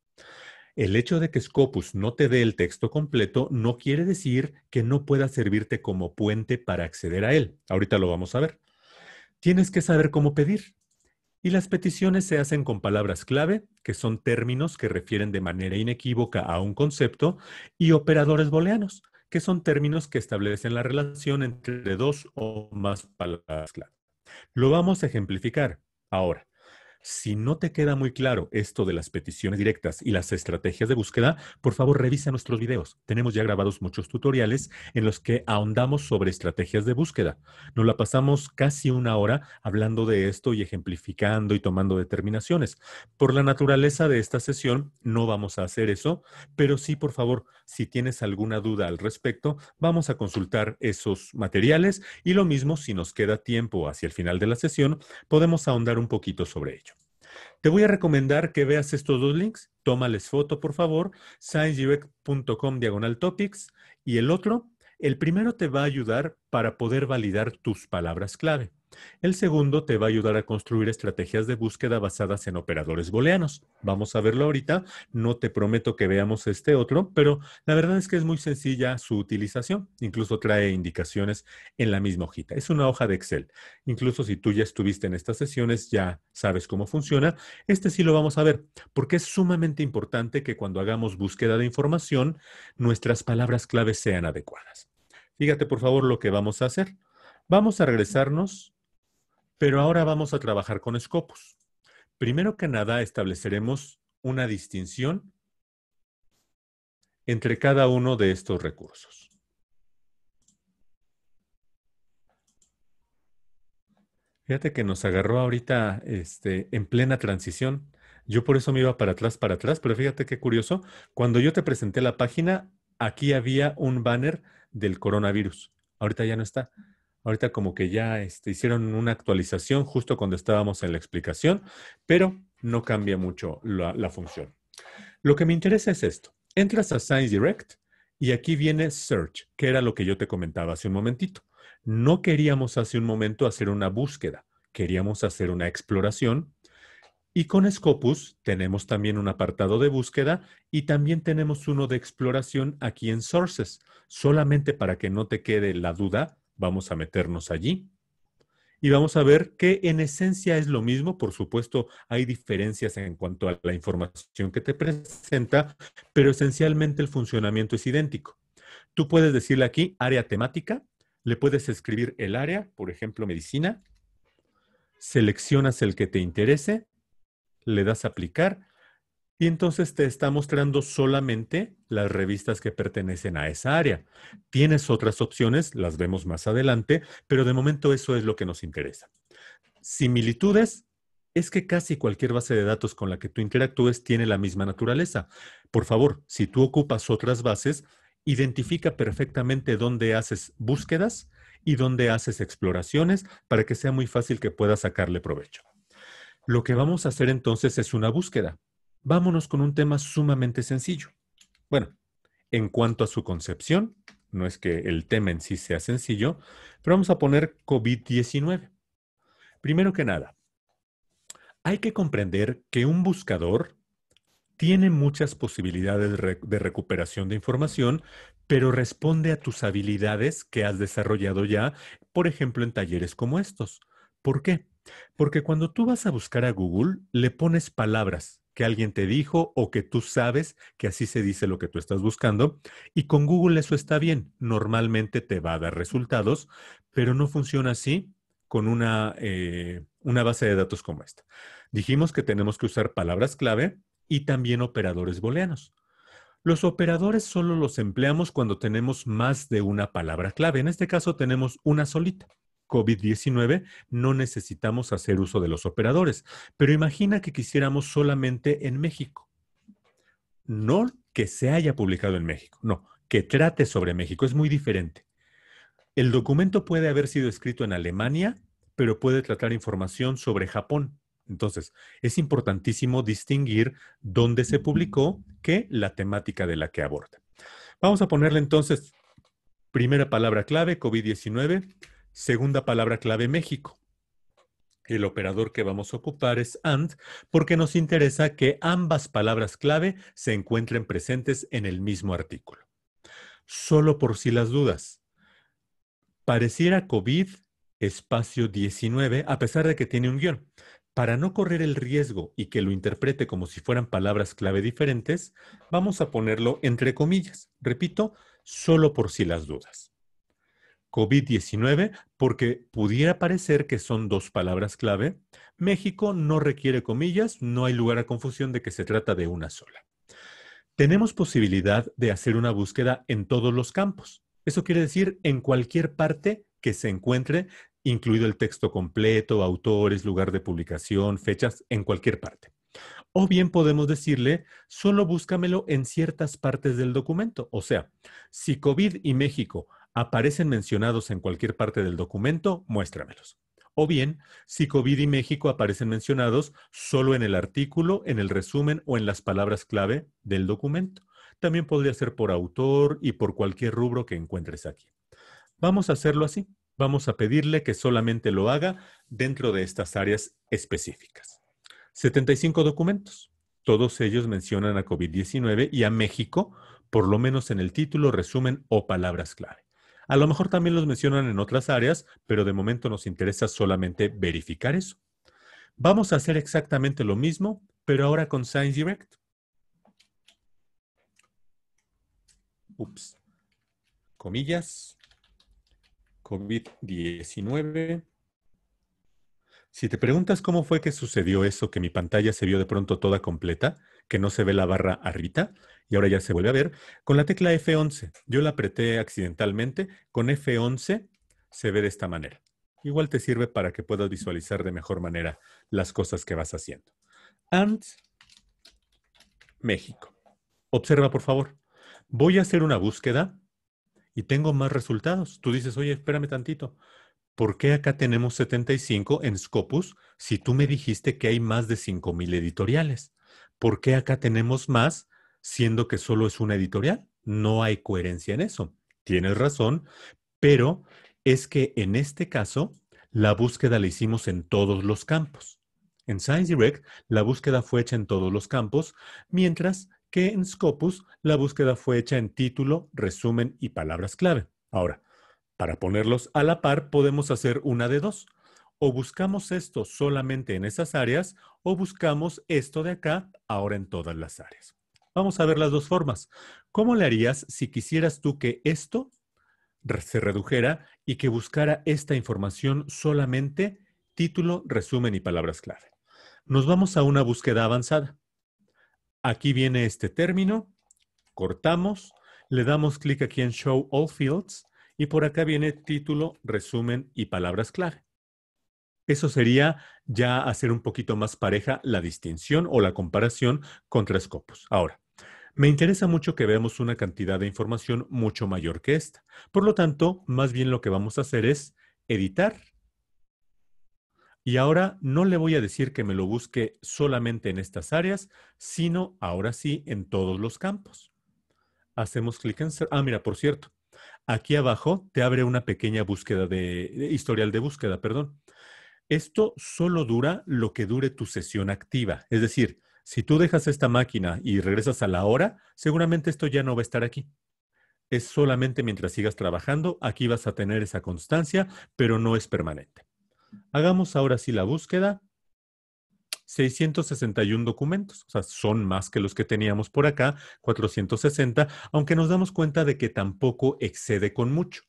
el hecho de que Scopus no te dé el texto completo no quiere decir que no pueda servirte como puente para acceder a él. Ahorita lo vamos a ver. Tienes que saber cómo pedir y las peticiones se hacen con palabras clave, que son términos que refieren de manera inequívoca a un concepto, y operadores booleanos, que son términos que establecen la relación entre dos o más palabras clave. Lo vamos a ejemplificar ahora. Si no te queda muy claro esto de las peticiones directas y las estrategias de búsqueda, por favor revisa nuestros videos. Tenemos ya grabados muchos tutoriales en los que ahondamos sobre estrategias de búsqueda. Nos la pasamos casi una hora hablando de esto y ejemplificando y tomando determinaciones. Por la naturaleza de esta sesión, no vamos a hacer eso, pero sí, por favor, si tienes alguna duda al respecto, vamos a consultar esos materiales y lo mismo si nos queda tiempo hacia el final de la sesión, podemos ahondar un poquito sobre ello. Te voy a recomendar que veas estos dos links. Tómales foto, por favor. ScienceDirect.com diagonal topics. Y el otro, el primero te va a ayudar para poder validar tus palabras clave. El segundo te va a ayudar a construir estrategias de búsqueda basadas en operadores booleanos. Vamos a verlo ahorita. No te prometo que veamos este otro, pero la verdad es que es muy sencilla su utilización. Incluso trae indicaciones en la misma hojita. Es una hoja de Excel. Incluso si tú ya estuviste en estas sesiones, ya sabes cómo funciona. Este sí lo vamos a ver, porque es sumamente importante que cuando hagamos búsqueda de información, nuestras palabras claves sean adecuadas. Fíjate, por favor, lo que vamos a hacer. Vamos a regresarnos pero ahora vamos a trabajar con Scopus. Primero que nada, estableceremos una distinción entre cada uno de estos recursos. Fíjate que nos agarró ahorita este, en plena transición. Yo por eso me iba para atrás, para atrás, pero fíjate qué curioso. Cuando yo te presenté la página, aquí había un banner del coronavirus. Ahorita ya no está. Ahorita como que ya este, hicieron una actualización justo cuando estábamos en la explicación, pero no cambia mucho la, la función. Lo que me interesa es esto. Entras a Science Direct y aquí viene Search, que era lo que yo te comentaba hace un momentito. No queríamos hace un momento hacer una búsqueda, queríamos hacer una exploración y con Scopus tenemos también un apartado de búsqueda y también tenemos uno de exploración aquí en Sources. Solamente para que no te quede la duda, Vamos a meternos allí y vamos a ver que en esencia es lo mismo. Por supuesto, hay diferencias en cuanto a la información que te presenta, pero esencialmente el funcionamiento es idéntico. Tú puedes decirle aquí área temática, le puedes escribir el área, por ejemplo, medicina, seleccionas el que te interese, le das aplicar y entonces te está mostrando solamente las revistas que pertenecen a esa área. Tienes otras opciones, las vemos más adelante, pero de momento eso es lo que nos interesa. Similitudes es que casi cualquier base de datos con la que tú interactúes tiene la misma naturaleza. Por favor, si tú ocupas otras bases, identifica perfectamente dónde haces búsquedas y dónde haces exploraciones para que sea muy fácil que puedas sacarle provecho. Lo que vamos a hacer entonces es una búsqueda vámonos con un tema sumamente sencillo. Bueno, en cuanto a su concepción, no es que el tema en sí sea sencillo, pero vamos a poner COVID-19. Primero que nada, hay que comprender que un buscador tiene muchas posibilidades de recuperación de información, pero responde a tus habilidades que has desarrollado ya, por ejemplo, en talleres como estos. ¿Por qué? Porque cuando tú vas a buscar a Google, le pones palabras que alguien te dijo o que tú sabes que así se dice lo que tú estás buscando. Y con Google eso está bien. Normalmente te va a dar resultados, pero no funciona así con una, eh, base de datos como esta. Dijimos que tenemos que usar palabras clave y también operadores booleanos. Los operadores solo los empleamos cuando tenemos más de una palabra clave. En este caso tenemos una solita. COVID-19, no necesitamos hacer uso de los operadores. Pero imagina que quisiéramos solamente en México. No que se haya publicado en México, no, que trate sobre México. Es muy diferente. El documento puede haber sido escrito en Alemania, pero puede tratar información sobre Japón. Entonces, es importantísimo distinguir dónde se publicó que la temática de la que aborda. Vamos a ponerle entonces primera palabra clave, COVID-19 Segunda palabra clave México. El operador que vamos a ocupar es AND porque nos interesa que ambas palabras clave se encuentren presentes en el mismo artículo. Solo por si las dudas. Pareciera COVID espacio 19 a pesar de que tiene un guión. Para no correr el riesgo y que lo interprete como si fueran palabras clave diferentes, vamos a ponerlo entre comillas. Repito, solo por si las dudas. COVID-19 porque pudiera parecer que son dos palabras clave. México no requiere comillas, no hay lugar a confusión de que se trata de una sola. Tenemos posibilidad de hacer una búsqueda en todos los campos. Eso quiere decir en cualquier parte que se encuentre, incluido el texto completo, autores, lugar de publicación, fechas, en cualquier parte. O bien podemos decirle, solo búscamelo en ciertas partes del documento. O sea, si COVID y México aparecen mencionados en cualquier parte del documento, muéstramelos. O bien, si COVID y México aparecen mencionados solo en el artículo, en el resumen o en las palabras clave del documento. También podría ser por autor y por cualquier rubro que encuentres aquí. Vamos a hacerlo así. Vamos a pedirle que solamente lo haga dentro de estas áreas específicas. 75 documentos. Todos ellos mencionan a COVID-19 y a México, por lo menos en el título, resumen o palabras clave. A lo mejor también los mencionan en otras áreas, pero de momento nos interesa solamente verificar eso. Vamos a hacer exactamente lo mismo, pero ahora con Direct. Ups. Comillas. COVID-19. Si te preguntas cómo fue que sucedió eso, que mi pantalla se vio de pronto toda completa, que no se ve la barra arrita y ahora ya se vuelve a ver, con la tecla F11. Yo la apreté accidentalmente, con F11 se ve de esta manera. Igual te sirve para que puedas visualizar de mejor manera las cosas que vas haciendo. And México. Observa, por favor. Voy a hacer una búsqueda y tengo más resultados. Tú dices, oye, espérame tantito. ¿Por qué acá tenemos 75 en Scopus si tú me dijiste que hay más de 5.000 editoriales? ¿por qué acá tenemos más siendo que solo es una editorial? No hay coherencia en eso. Tienes razón, pero es que en este caso la búsqueda la hicimos en todos los campos. En Science la búsqueda fue hecha en todos los campos, mientras que en Scopus la búsqueda fue hecha en título, resumen y palabras clave. Ahora, para ponerlos a la par podemos hacer una de dos o buscamos esto solamente en esas áreas o buscamos esto de acá ahora en todas las áreas. Vamos a ver las dos formas. ¿Cómo le harías si quisieras tú que esto se redujera y que buscara esta información solamente título, resumen y palabras clave? Nos vamos a una búsqueda avanzada. Aquí viene este término, cortamos, le damos clic aquí en Show All Fields y por acá viene título, resumen y palabras clave. Eso sería ya hacer un poquito más pareja la distinción o la comparación con tres copos. Ahora, me interesa mucho que veamos una cantidad de información mucho mayor que esta. Por lo tanto, más bien lo que vamos a hacer es editar. Y ahora no le voy a decir que me lo busque solamente en estas áreas, sino ahora sí en todos los campos. Hacemos clic en... Ah, mira, por cierto, aquí abajo te abre una pequeña búsqueda de historial de búsqueda, perdón. Esto solo dura lo que dure tu sesión activa. Es decir, si tú dejas esta máquina y regresas a la hora, seguramente esto ya no va a estar aquí. Es solamente mientras sigas trabajando, aquí vas a tener esa constancia, pero no es permanente. Hagamos ahora sí la búsqueda. 661 documentos, o sea, son más que los que teníamos por acá, 460, aunque nos damos cuenta de que tampoco excede con mucho.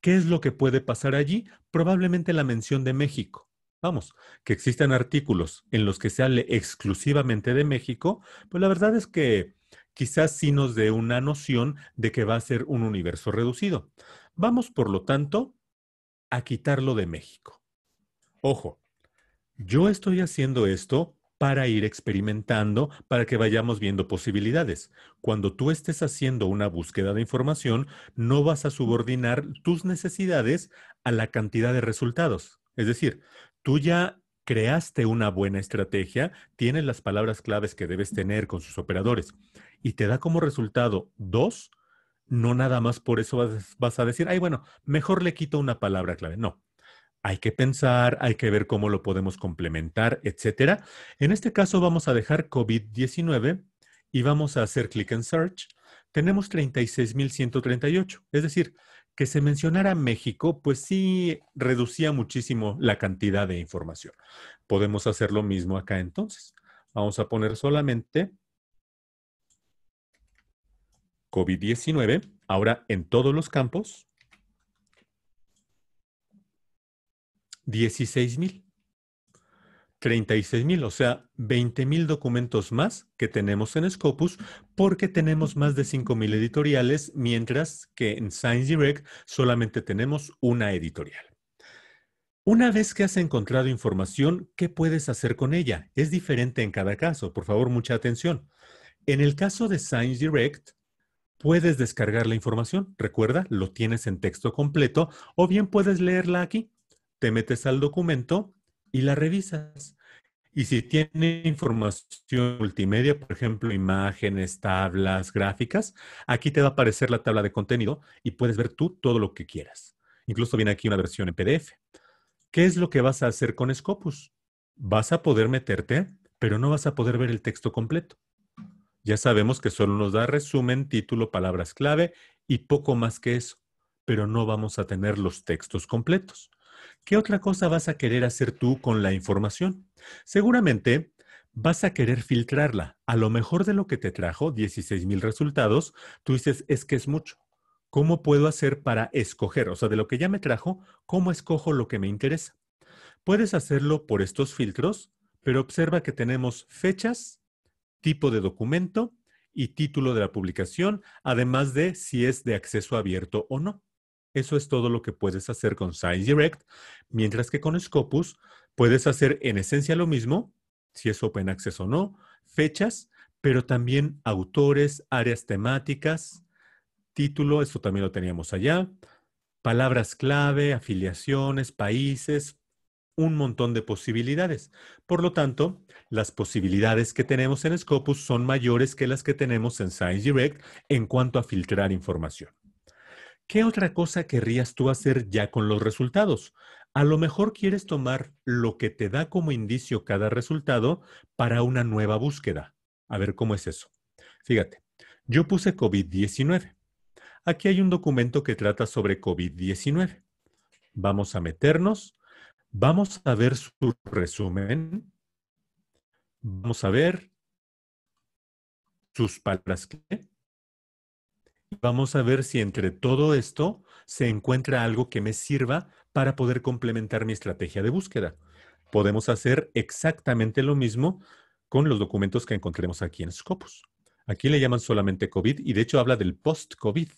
¿Qué es lo que puede pasar allí? Probablemente la mención de México. Vamos, que existan artículos en los que se hable exclusivamente de México, pues la verdad es que quizás sí nos dé una noción de que va a ser un universo reducido. Vamos, por lo tanto, a quitarlo de México. Ojo, yo estoy haciendo esto para ir experimentando, para que vayamos viendo posibilidades. Cuando tú estés haciendo una búsqueda de información, no vas a subordinar tus necesidades a la cantidad de resultados. Es decir, tú ya creaste una buena estrategia, tienes las palabras claves que debes tener con sus operadores y te da como resultado dos, no nada más por eso vas, a decir, ay, bueno, mejor le quito una palabra clave. No, hay que pensar, hay que ver cómo lo podemos complementar, etcétera. En este caso vamos a dejar COVID-19 y vamos a hacer clic en search. Tenemos 36.138, es decir, que se mencionara México, pues sí reducía muchísimo la cantidad de información. Podemos hacer lo mismo acá entonces. Vamos a poner solamente COVID-19, ahora en todos los campos, 16 mil. 36,000, o sea, 20,000 documentos más que tenemos en Scopus porque tenemos más de 5,000 editoriales, mientras que en Science Direct solamente tenemos una editorial. Una vez que has encontrado información, ¿qué puedes hacer con ella? Es diferente en cada caso, por favor, mucha atención. En el caso de Science Direct, puedes descargar la información, recuerda, lo tienes en texto completo, o bien puedes leerla aquí. Te metes al documento y la revisas. Y si tiene información multimedia, por ejemplo, imágenes, tablas, gráficas, aquí te va a aparecer la tabla de contenido y puedes ver tú todo lo que quieras. Incluso viene aquí una versión en PDF. ¿Qué es lo que vas a hacer con Scopus? Vas a poder meterte, pero no vas a poder ver el texto completo. Ya sabemos que solo nos da resumen, título, palabras clave y poco más que eso, pero no vamos a tener los textos completos. ¿qué otra cosa vas a querer hacer tú con la información? Seguramente vas a querer filtrarla. A lo mejor de lo que te trajo, 16 mil resultados, tú dices, es que es mucho. ¿Cómo puedo hacer para escoger? O sea, de lo que ya me trajo, ¿cómo escojo lo que me interesa? Puedes hacerlo por estos filtros, pero observa que tenemos fechas, tipo de documento y título de la publicación, además de si es de acceso abierto o no. Eso es todo lo que puedes hacer con ScienceDirect, mientras que con Scopus puedes hacer en esencia lo mismo, si es open access o no, fechas, pero también autores, áreas temáticas, título, esto también lo teníamos allá, palabras clave, afiliaciones, países, un montón de posibilidades. Por lo tanto, las posibilidades que tenemos en Scopus son mayores que las que tenemos en ScienceDirect en cuanto a filtrar información. ¿Qué otra cosa querrías tú hacer ya con los resultados? A lo mejor quieres tomar lo que te da como indicio cada resultado para una nueva búsqueda. A ver cómo es eso. Fíjate, yo puse COVID-19. Aquí hay un documento que trata sobre COVID-19. Vamos a meternos, vamos a ver su resumen, vamos a ver sus palabras que Vamos a ver si entre todo esto se encuentra algo que me sirva para poder complementar mi estrategia de búsqueda. Podemos hacer exactamente lo mismo con los documentos que encontremos aquí en Scopus. Aquí le llaman solamente COVID y de hecho habla del post-COVID.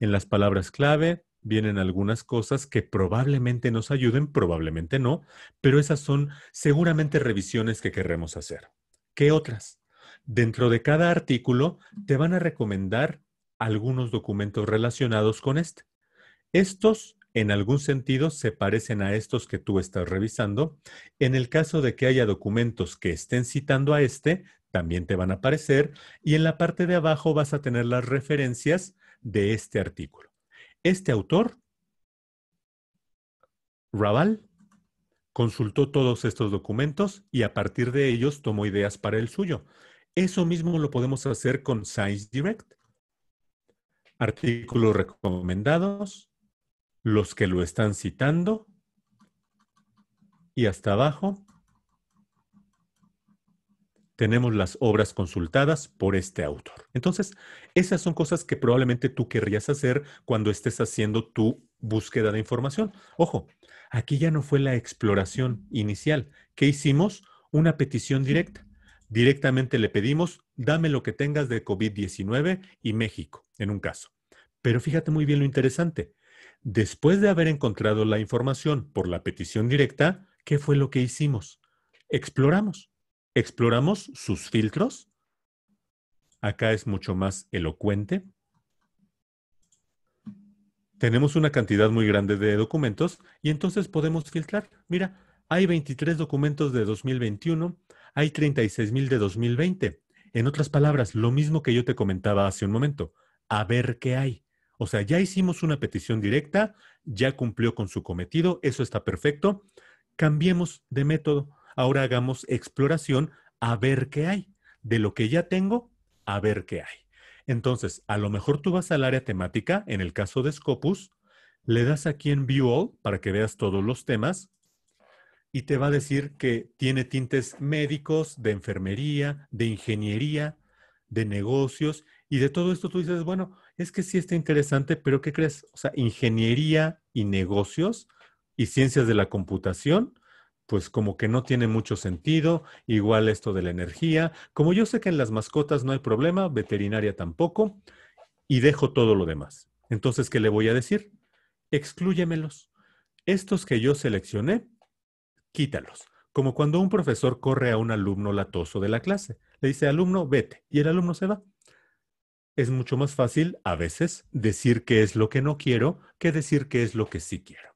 En las palabras clave vienen algunas cosas que probablemente nos ayuden, probablemente no, pero esas son seguramente revisiones que querremos hacer. ¿Qué otras? Dentro de cada artículo te van a recomendar algunos documentos relacionados con este. Estos, en algún sentido, se parecen a estos que tú estás revisando. En el caso de que haya documentos que estén citando a este, también te van a aparecer. Y en la parte de abajo vas a tener las referencias de este artículo. Este autor, Raval, consultó todos estos documentos y a partir de ellos tomó ideas para el suyo. Eso mismo lo podemos hacer con Direct artículos recomendados, los que lo están citando y hasta abajo tenemos las obras consultadas por este autor. Entonces, esas son cosas que probablemente tú querrías hacer cuando estés haciendo tu búsqueda de información. Ojo, aquí ya no fue la exploración inicial. ¿Qué hicimos? Una petición directa. Directamente le pedimos, dame lo que tengas de COVID-19 y México en un caso. Pero fíjate muy bien lo interesante. Después de haber encontrado la información por la petición directa, ¿qué fue lo que hicimos? Exploramos. Exploramos sus filtros. Acá es mucho más elocuente. Tenemos una cantidad muy grande de documentos y entonces podemos filtrar. Mira, hay 23 documentos de 2021, hay 36 mil de 2020. En otras palabras, lo mismo que yo te comentaba hace un momento, a ver qué hay. O sea, ya hicimos una petición directa, ya cumplió con su cometido, eso está perfecto. Cambiemos de método. Ahora hagamos exploración a ver qué hay. De lo que ya tengo, a ver qué hay. Entonces, a lo mejor tú vas al área temática, en el caso de Scopus, le das aquí en View All para que veas todos los temas y te va a decir que tiene tintes médicos, de enfermería, de ingeniería, de negocios y de todo esto tú dices, bueno, es que sí está interesante, pero ¿qué crees? O sea, ingeniería y negocios y ciencias de la computación, pues como que no tiene mucho sentido, igual esto de la energía, como yo sé que en las mascotas no hay problema, veterinaria tampoco, y dejo todo lo demás. Entonces, ¿qué le voy a decir? Excluyemelos. Estos que yo seleccioné, quítalos. Como cuando un profesor corre a un alumno latoso de la clase, le dice, alumno, vete, y el alumno se va es mucho más fácil a veces decir qué es lo que no quiero que decir qué es lo que sí quiero.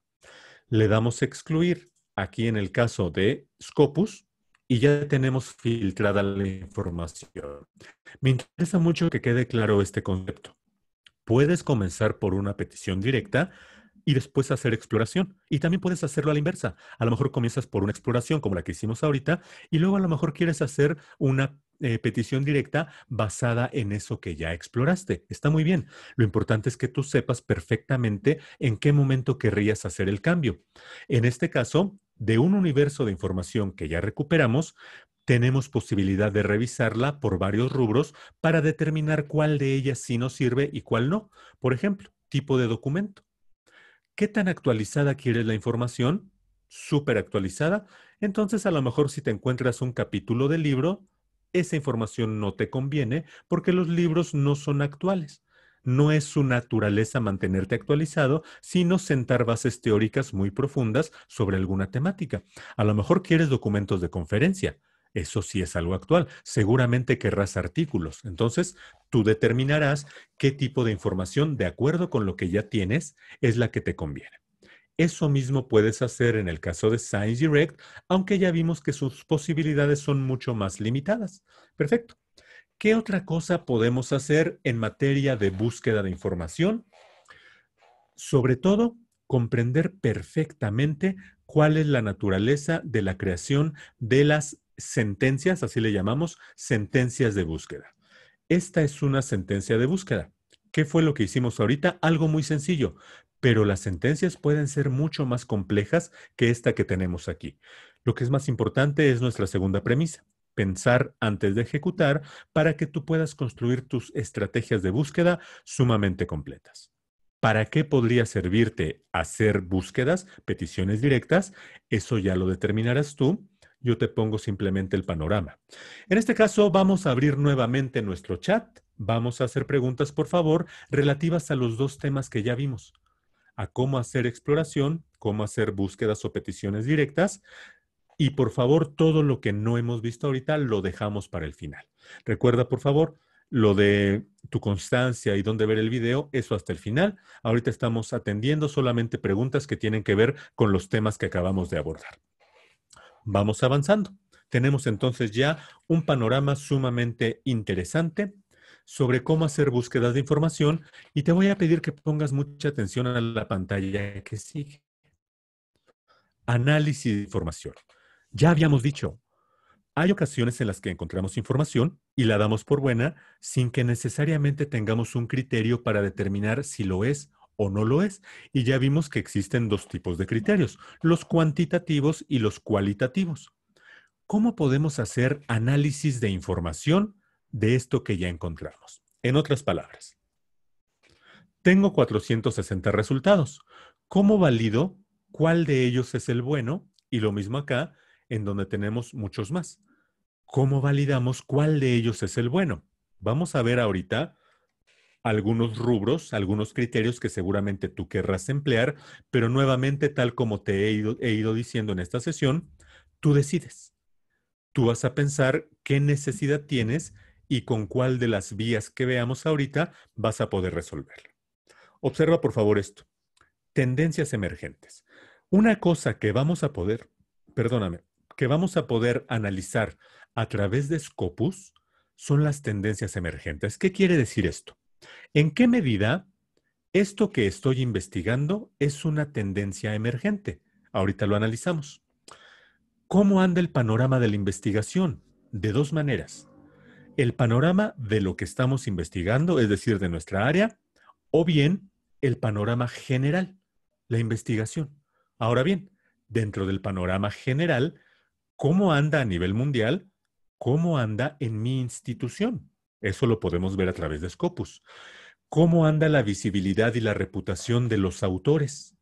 Le damos excluir aquí en el caso de Scopus y ya tenemos filtrada la información. Me interesa mucho que quede claro este concepto. Puedes comenzar por una petición directa y después hacer exploración. Y también puedes hacerlo a la inversa. A lo mejor comienzas por una exploración como la que hicimos ahorita y luego a lo mejor quieres hacer una eh, petición directa basada en eso que ya exploraste. Está muy bien. Lo importante es que tú sepas perfectamente en qué momento querrías hacer el cambio. En este caso, de un universo de información que ya recuperamos, tenemos posibilidad de revisarla por varios rubros para determinar cuál de ellas sí nos sirve y cuál no. Por ejemplo, tipo de documento. ¿Qué tan actualizada quieres la información? Súper actualizada. Entonces, a lo mejor si te encuentras un capítulo de libro, esa información no te conviene porque los libros no son actuales. No es su naturaleza mantenerte actualizado, sino sentar bases teóricas muy profundas sobre alguna temática. A lo mejor quieres documentos de conferencia, eso sí es algo actual. Seguramente querrás artículos. Entonces, tú determinarás qué tipo de información, de acuerdo con lo que ya tienes, es la que te conviene. Eso mismo puedes hacer en el caso de Science Direct, aunque ya vimos que sus posibilidades son mucho más limitadas. Perfecto. ¿Qué otra cosa podemos hacer en materia de búsqueda de información? Sobre todo, comprender perfectamente cuál es la naturaleza de la creación de las sentencias, así le llamamos, sentencias de búsqueda. Esta es una sentencia de búsqueda. ¿Qué fue lo que hicimos ahorita? Algo muy sencillo, pero las sentencias pueden ser mucho más complejas que esta que tenemos aquí. Lo que es más importante es nuestra segunda premisa, pensar antes de ejecutar para que tú puedas construir tus estrategias de búsqueda sumamente completas. ¿Para qué podría servirte hacer búsquedas, peticiones directas? Eso ya lo determinarás tú yo te pongo simplemente el panorama. En este caso, vamos a abrir nuevamente nuestro chat. Vamos a hacer preguntas, por favor, relativas a los dos temas que ya vimos. A cómo hacer exploración, cómo hacer búsquedas o peticiones directas. Y por favor, todo lo que no hemos visto ahorita lo dejamos para el final. Recuerda, por favor, lo de tu constancia y dónde ver el video, eso hasta el final. Ahorita estamos atendiendo solamente preguntas que tienen que ver con los temas que acabamos de abordar. Vamos avanzando. Tenemos entonces ya un panorama sumamente interesante sobre cómo hacer búsquedas de información y te voy a pedir que pongas mucha atención a la pantalla que sigue. Análisis de información. Ya habíamos dicho, hay ocasiones en las que encontramos información y la damos por buena sin que necesariamente tengamos un criterio para determinar si lo es o no lo es. Y ya vimos que existen dos tipos de criterios, los cuantitativos y los cualitativos. ¿Cómo podemos hacer análisis de información de esto que ya encontramos? En otras palabras, tengo 460 resultados. ¿Cómo valido cuál de ellos es el bueno? Y lo mismo acá, en donde tenemos muchos más. ¿Cómo validamos cuál de ellos es el bueno? Vamos a ver ahorita algunos rubros, algunos criterios que seguramente tú querrás emplear, pero nuevamente, tal como te he ido, diciendo en esta sesión, tú decides. Tú vas a pensar qué necesidad tienes y con cuál de las vías que veamos ahorita vas a poder resolverla. Observa, por favor, esto. Tendencias emergentes. Una cosa que vamos a poder, perdóname, que vamos a poder analizar a través de Scopus son las tendencias emergentes. ¿Qué quiere decir esto? ¿En qué medida esto que estoy investigando es una tendencia emergente? Ahorita lo analizamos. ¿Cómo anda el panorama de la investigación? De dos maneras. El panorama de lo que estamos investigando, es decir, de nuestra área, o bien el panorama general, la investigación. Ahora bien, dentro del panorama general, ¿cómo anda a nivel mundial? ¿Cómo anda en mi institución? Eso lo podemos ver a través de Scopus. ¿Cómo anda la visibilidad y la reputación de los autores?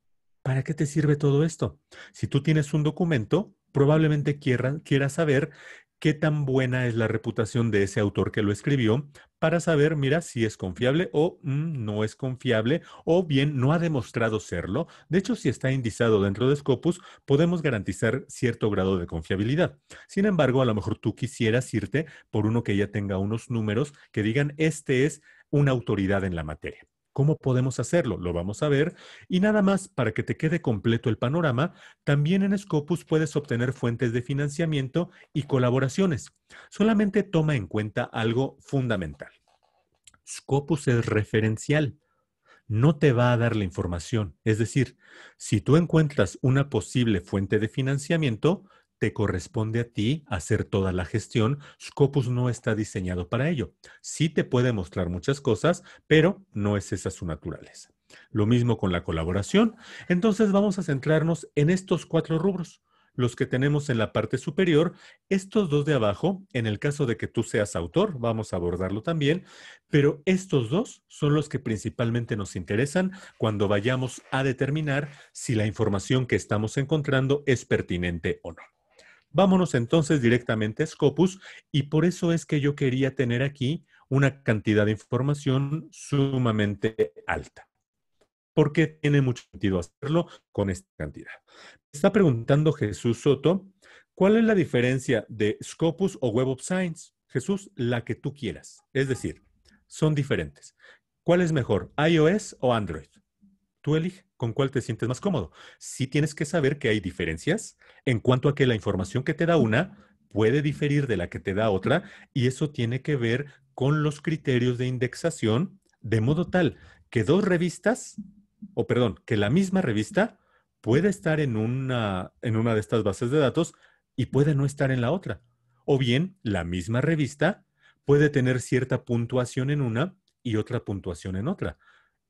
¿Para qué te sirve todo esto? Si tú tienes un documento, probablemente quieras saber qué tan buena es la reputación de ese autor que lo escribió para saber, mira, si es confiable o mm, no es confiable, o bien no ha demostrado serlo. De hecho, si está indizado dentro de Scopus, podemos garantizar cierto grado de confiabilidad. Sin embargo, a lo mejor tú quisieras irte por uno que ya tenga unos números que digan, este es una autoridad en la materia. ¿Cómo podemos hacerlo? Lo vamos a ver. Y nada más, para que te quede completo el panorama, también en Scopus puedes obtener fuentes de financiamiento y colaboraciones. Solamente toma en cuenta algo fundamental. Scopus es referencial. No te va a dar la información. Es decir, si tú encuentras una posible fuente de financiamiento, te corresponde a ti hacer toda la gestión. Scopus no está diseñado para ello. Sí te puede mostrar muchas cosas, pero no es esa su naturaleza. Lo mismo con la colaboración. Entonces vamos a centrarnos en estos cuatro rubros. Los que tenemos en la parte superior, estos dos de abajo, en el caso de que tú seas autor, vamos a abordarlo también, pero estos dos son los que principalmente nos interesan cuando vayamos a determinar si la información que estamos encontrando es pertinente o no. Vámonos entonces directamente a Scopus y por eso es que yo quería tener aquí una cantidad de información sumamente alta. Porque tiene mucho sentido hacerlo con esta cantidad. Está preguntando Jesús Soto, ¿cuál es la diferencia de Scopus o Web of Science? Jesús, la que tú quieras. Es decir, son diferentes. ¿Cuál es mejor, iOS o Android? Tú eliges con cuál te sientes más cómodo. Sí tienes que saber que hay diferencias en cuanto a que la información que te da una puede diferir de la que te da otra y eso tiene que ver con los criterios de indexación, de modo tal que dos revistas, o perdón, que la misma revista puede estar en una, en una de estas bases de datos y puede no estar en la otra. O bien, la misma revista puede tener cierta puntuación en una y otra puntuación en otra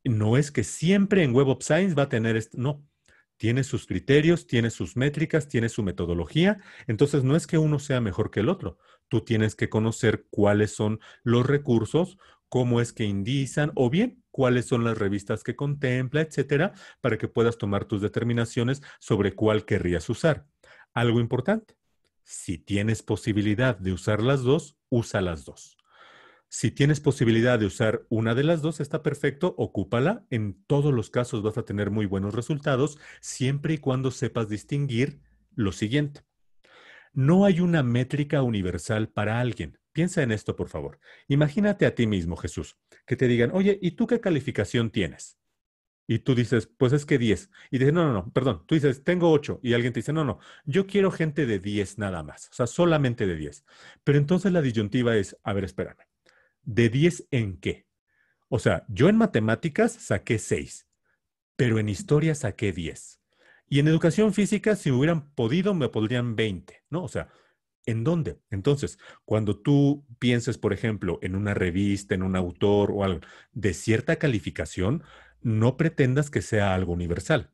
no es que siempre en Web of Science va a tener esto, no. Tiene sus criterios, tiene sus métricas, tiene su metodología. Entonces, no es que uno sea mejor que el otro. Tú tienes que conocer cuáles son los recursos, cómo es que indican o bien cuáles son las revistas que contempla, etcétera, para que puedas tomar tus determinaciones sobre cuál querrías usar. Algo importante: si tienes posibilidad de usar las dos, usa las dos. Si tienes posibilidad de usar una de las dos, está perfecto, ocúpala. En todos los casos vas a tener muy buenos resultados, siempre y cuando sepas distinguir lo siguiente. No hay una métrica universal para alguien. Piensa en esto, por favor. Imagínate a ti mismo, Jesús, que te digan, oye, ¿y tú qué calificación tienes? Y tú dices, pues es que 10. Y dices, no, no, no, perdón. Tú dices, tengo 8. Y alguien te dice, no, no, yo quiero gente de 10 nada más. O sea, solamente de 10. Pero entonces la disyuntiva es, a ver, espérame. ¿De 10 en qué? O sea, yo en matemáticas saqué 6, pero en historia saqué 10. Y en educación física, si hubieran podido, me podrían 20, ¿no? O sea, ¿en dónde? Entonces, cuando tú pienses, por ejemplo, en una revista, en un autor o algo de cierta calificación, no pretendas que sea algo universal.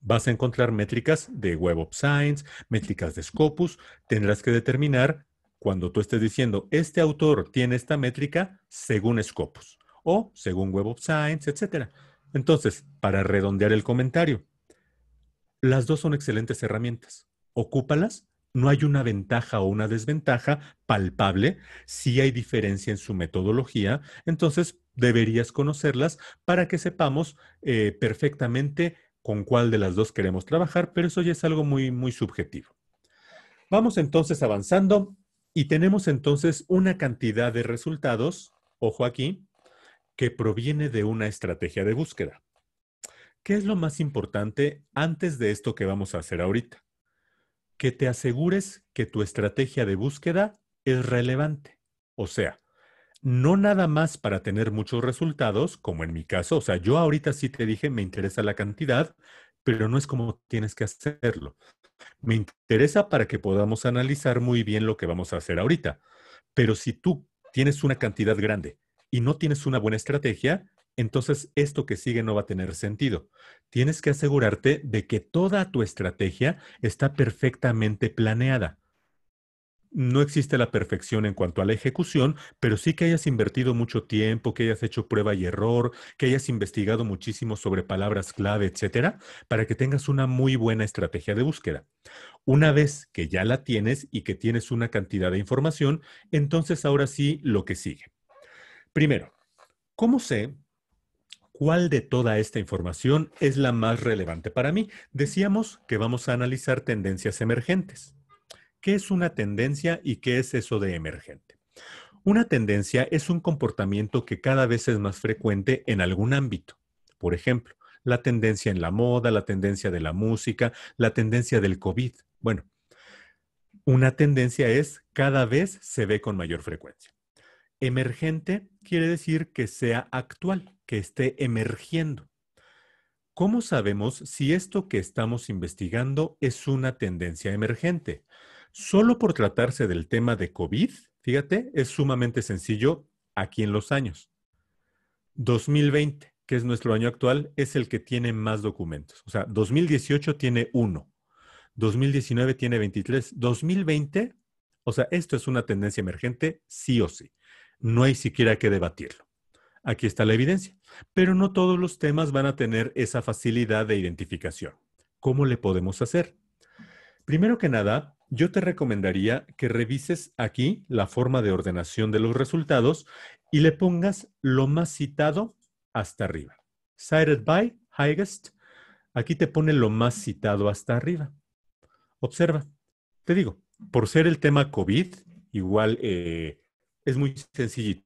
Vas a encontrar métricas de Web of Science, métricas de Scopus, tendrás que determinar cuando tú estés diciendo, este autor tiene esta métrica según Scopus o según Web of Science, etc. Entonces, para redondear el comentario, las dos son excelentes herramientas. Ocúpalas, no hay una ventaja o una desventaja palpable, si hay diferencia en su metodología, entonces deberías conocerlas para que sepamos eh, perfectamente con cuál de las dos queremos trabajar, pero eso ya es algo muy, muy subjetivo. Vamos entonces avanzando y tenemos entonces una cantidad de resultados, ojo aquí, que proviene de una estrategia de búsqueda. ¿Qué es lo más importante antes de esto que vamos a hacer ahorita? Que te asegures que tu estrategia de búsqueda es relevante. O sea, no nada más para tener muchos resultados, como en mi caso. O sea, yo ahorita sí te dije, me interesa la cantidad, pero no es como tienes que hacerlo me interesa para que podamos analizar muy bien lo que vamos a hacer ahorita. Pero si tú tienes una cantidad grande y no tienes una buena estrategia, entonces esto que sigue no va a tener sentido. Tienes que asegurarte de que toda tu estrategia está perfectamente planeada no existe la perfección en cuanto a la ejecución, pero sí que hayas invertido mucho tiempo, que hayas hecho prueba y error, que hayas investigado muchísimo sobre palabras clave, etcétera, para que tengas una muy buena estrategia de búsqueda. Una vez que ya la tienes y que tienes una cantidad de información, entonces ahora sí lo que sigue. Primero, ¿cómo sé cuál de toda esta información es la más relevante para mí? Decíamos que vamos a analizar tendencias emergentes. ¿Qué es una tendencia y qué es eso de emergente? Una tendencia es un comportamiento que cada vez es más frecuente en algún ámbito. Por ejemplo, la tendencia en la moda, la tendencia de la música, la tendencia del COVID. Bueno, una tendencia es cada vez se ve con mayor frecuencia. Emergente quiere decir que sea actual, que esté emergiendo. ¿Cómo sabemos si esto que estamos investigando es una tendencia emergente? Solo por tratarse del tema de COVID, fíjate, es sumamente sencillo aquí en los años. 2020, que es nuestro año actual, es el que tiene más documentos. O sea, 2018 tiene uno, 2019 tiene 23, 2020, o sea, esto es una tendencia emergente, sí o sí. No hay siquiera que debatirlo. Aquí está la evidencia. Pero no todos los temas van a tener esa facilidad de identificación. ¿Cómo le podemos hacer? Primero que nada, yo te recomendaría que revises aquí la forma de ordenación de los resultados y le pongas lo más citado hasta arriba. Cited by, highest. Aquí te pone lo más citado hasta arriba. Observa. Te digo, por ser el tema COVID, igual eh, es muy sencillito.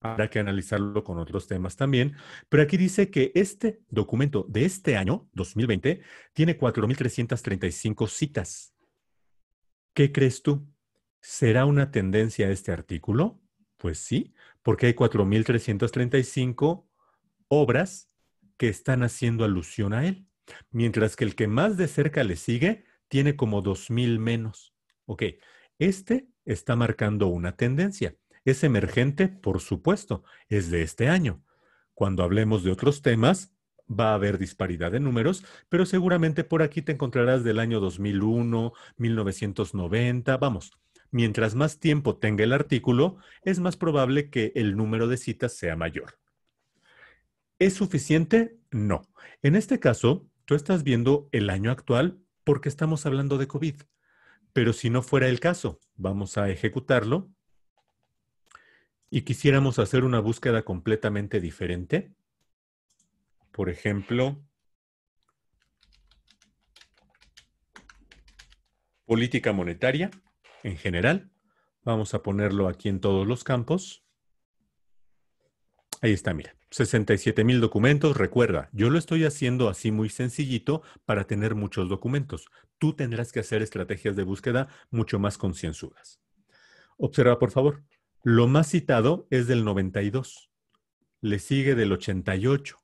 Habrá que analizarlo con otros temas también. Pero aquí dice que este documento de este año, 2020, tiene 4.335 citas. ¿Qué crees tú? ¿Será una tendencia este artículo? Pues sí, porque hay 4.335 obras que están haciendo alusión a él, mientras que el que más de cerca le sigue tiene como 2.000 menos. Ok, este está marcando una tendencia. Es emergente, por supuesto, es de este año. Cuando hablemos de otros temas, va a haber disparidad de números, pero seguramente por aquí te encontrarás del año 2001, 1990, vamos. Mientras más tiempo tenga el artículo, es más probable que el número de citas sea mayor. ¿Es suficiente? No. En este caso, tú estás viendo el año actual porque estamos hablando de COVID. Pero si no fuera el caso, vamos a ejecutarlo y quisiéramos hacer una búsqueda completamente diferente por ejemplo, política monetaria en general. Vamos a ponerlo aquí en todos los campos. Ahí está, mira, 67 mil documentos. Recuerda, yo lo estoy haciendo así muy sencillito para tener muchos documentos. Tú tendrás que hacer estrategias de búsqueda mucho más concienzudas. Observa, por favor, lo más citado es del 92. Le sigue del 88.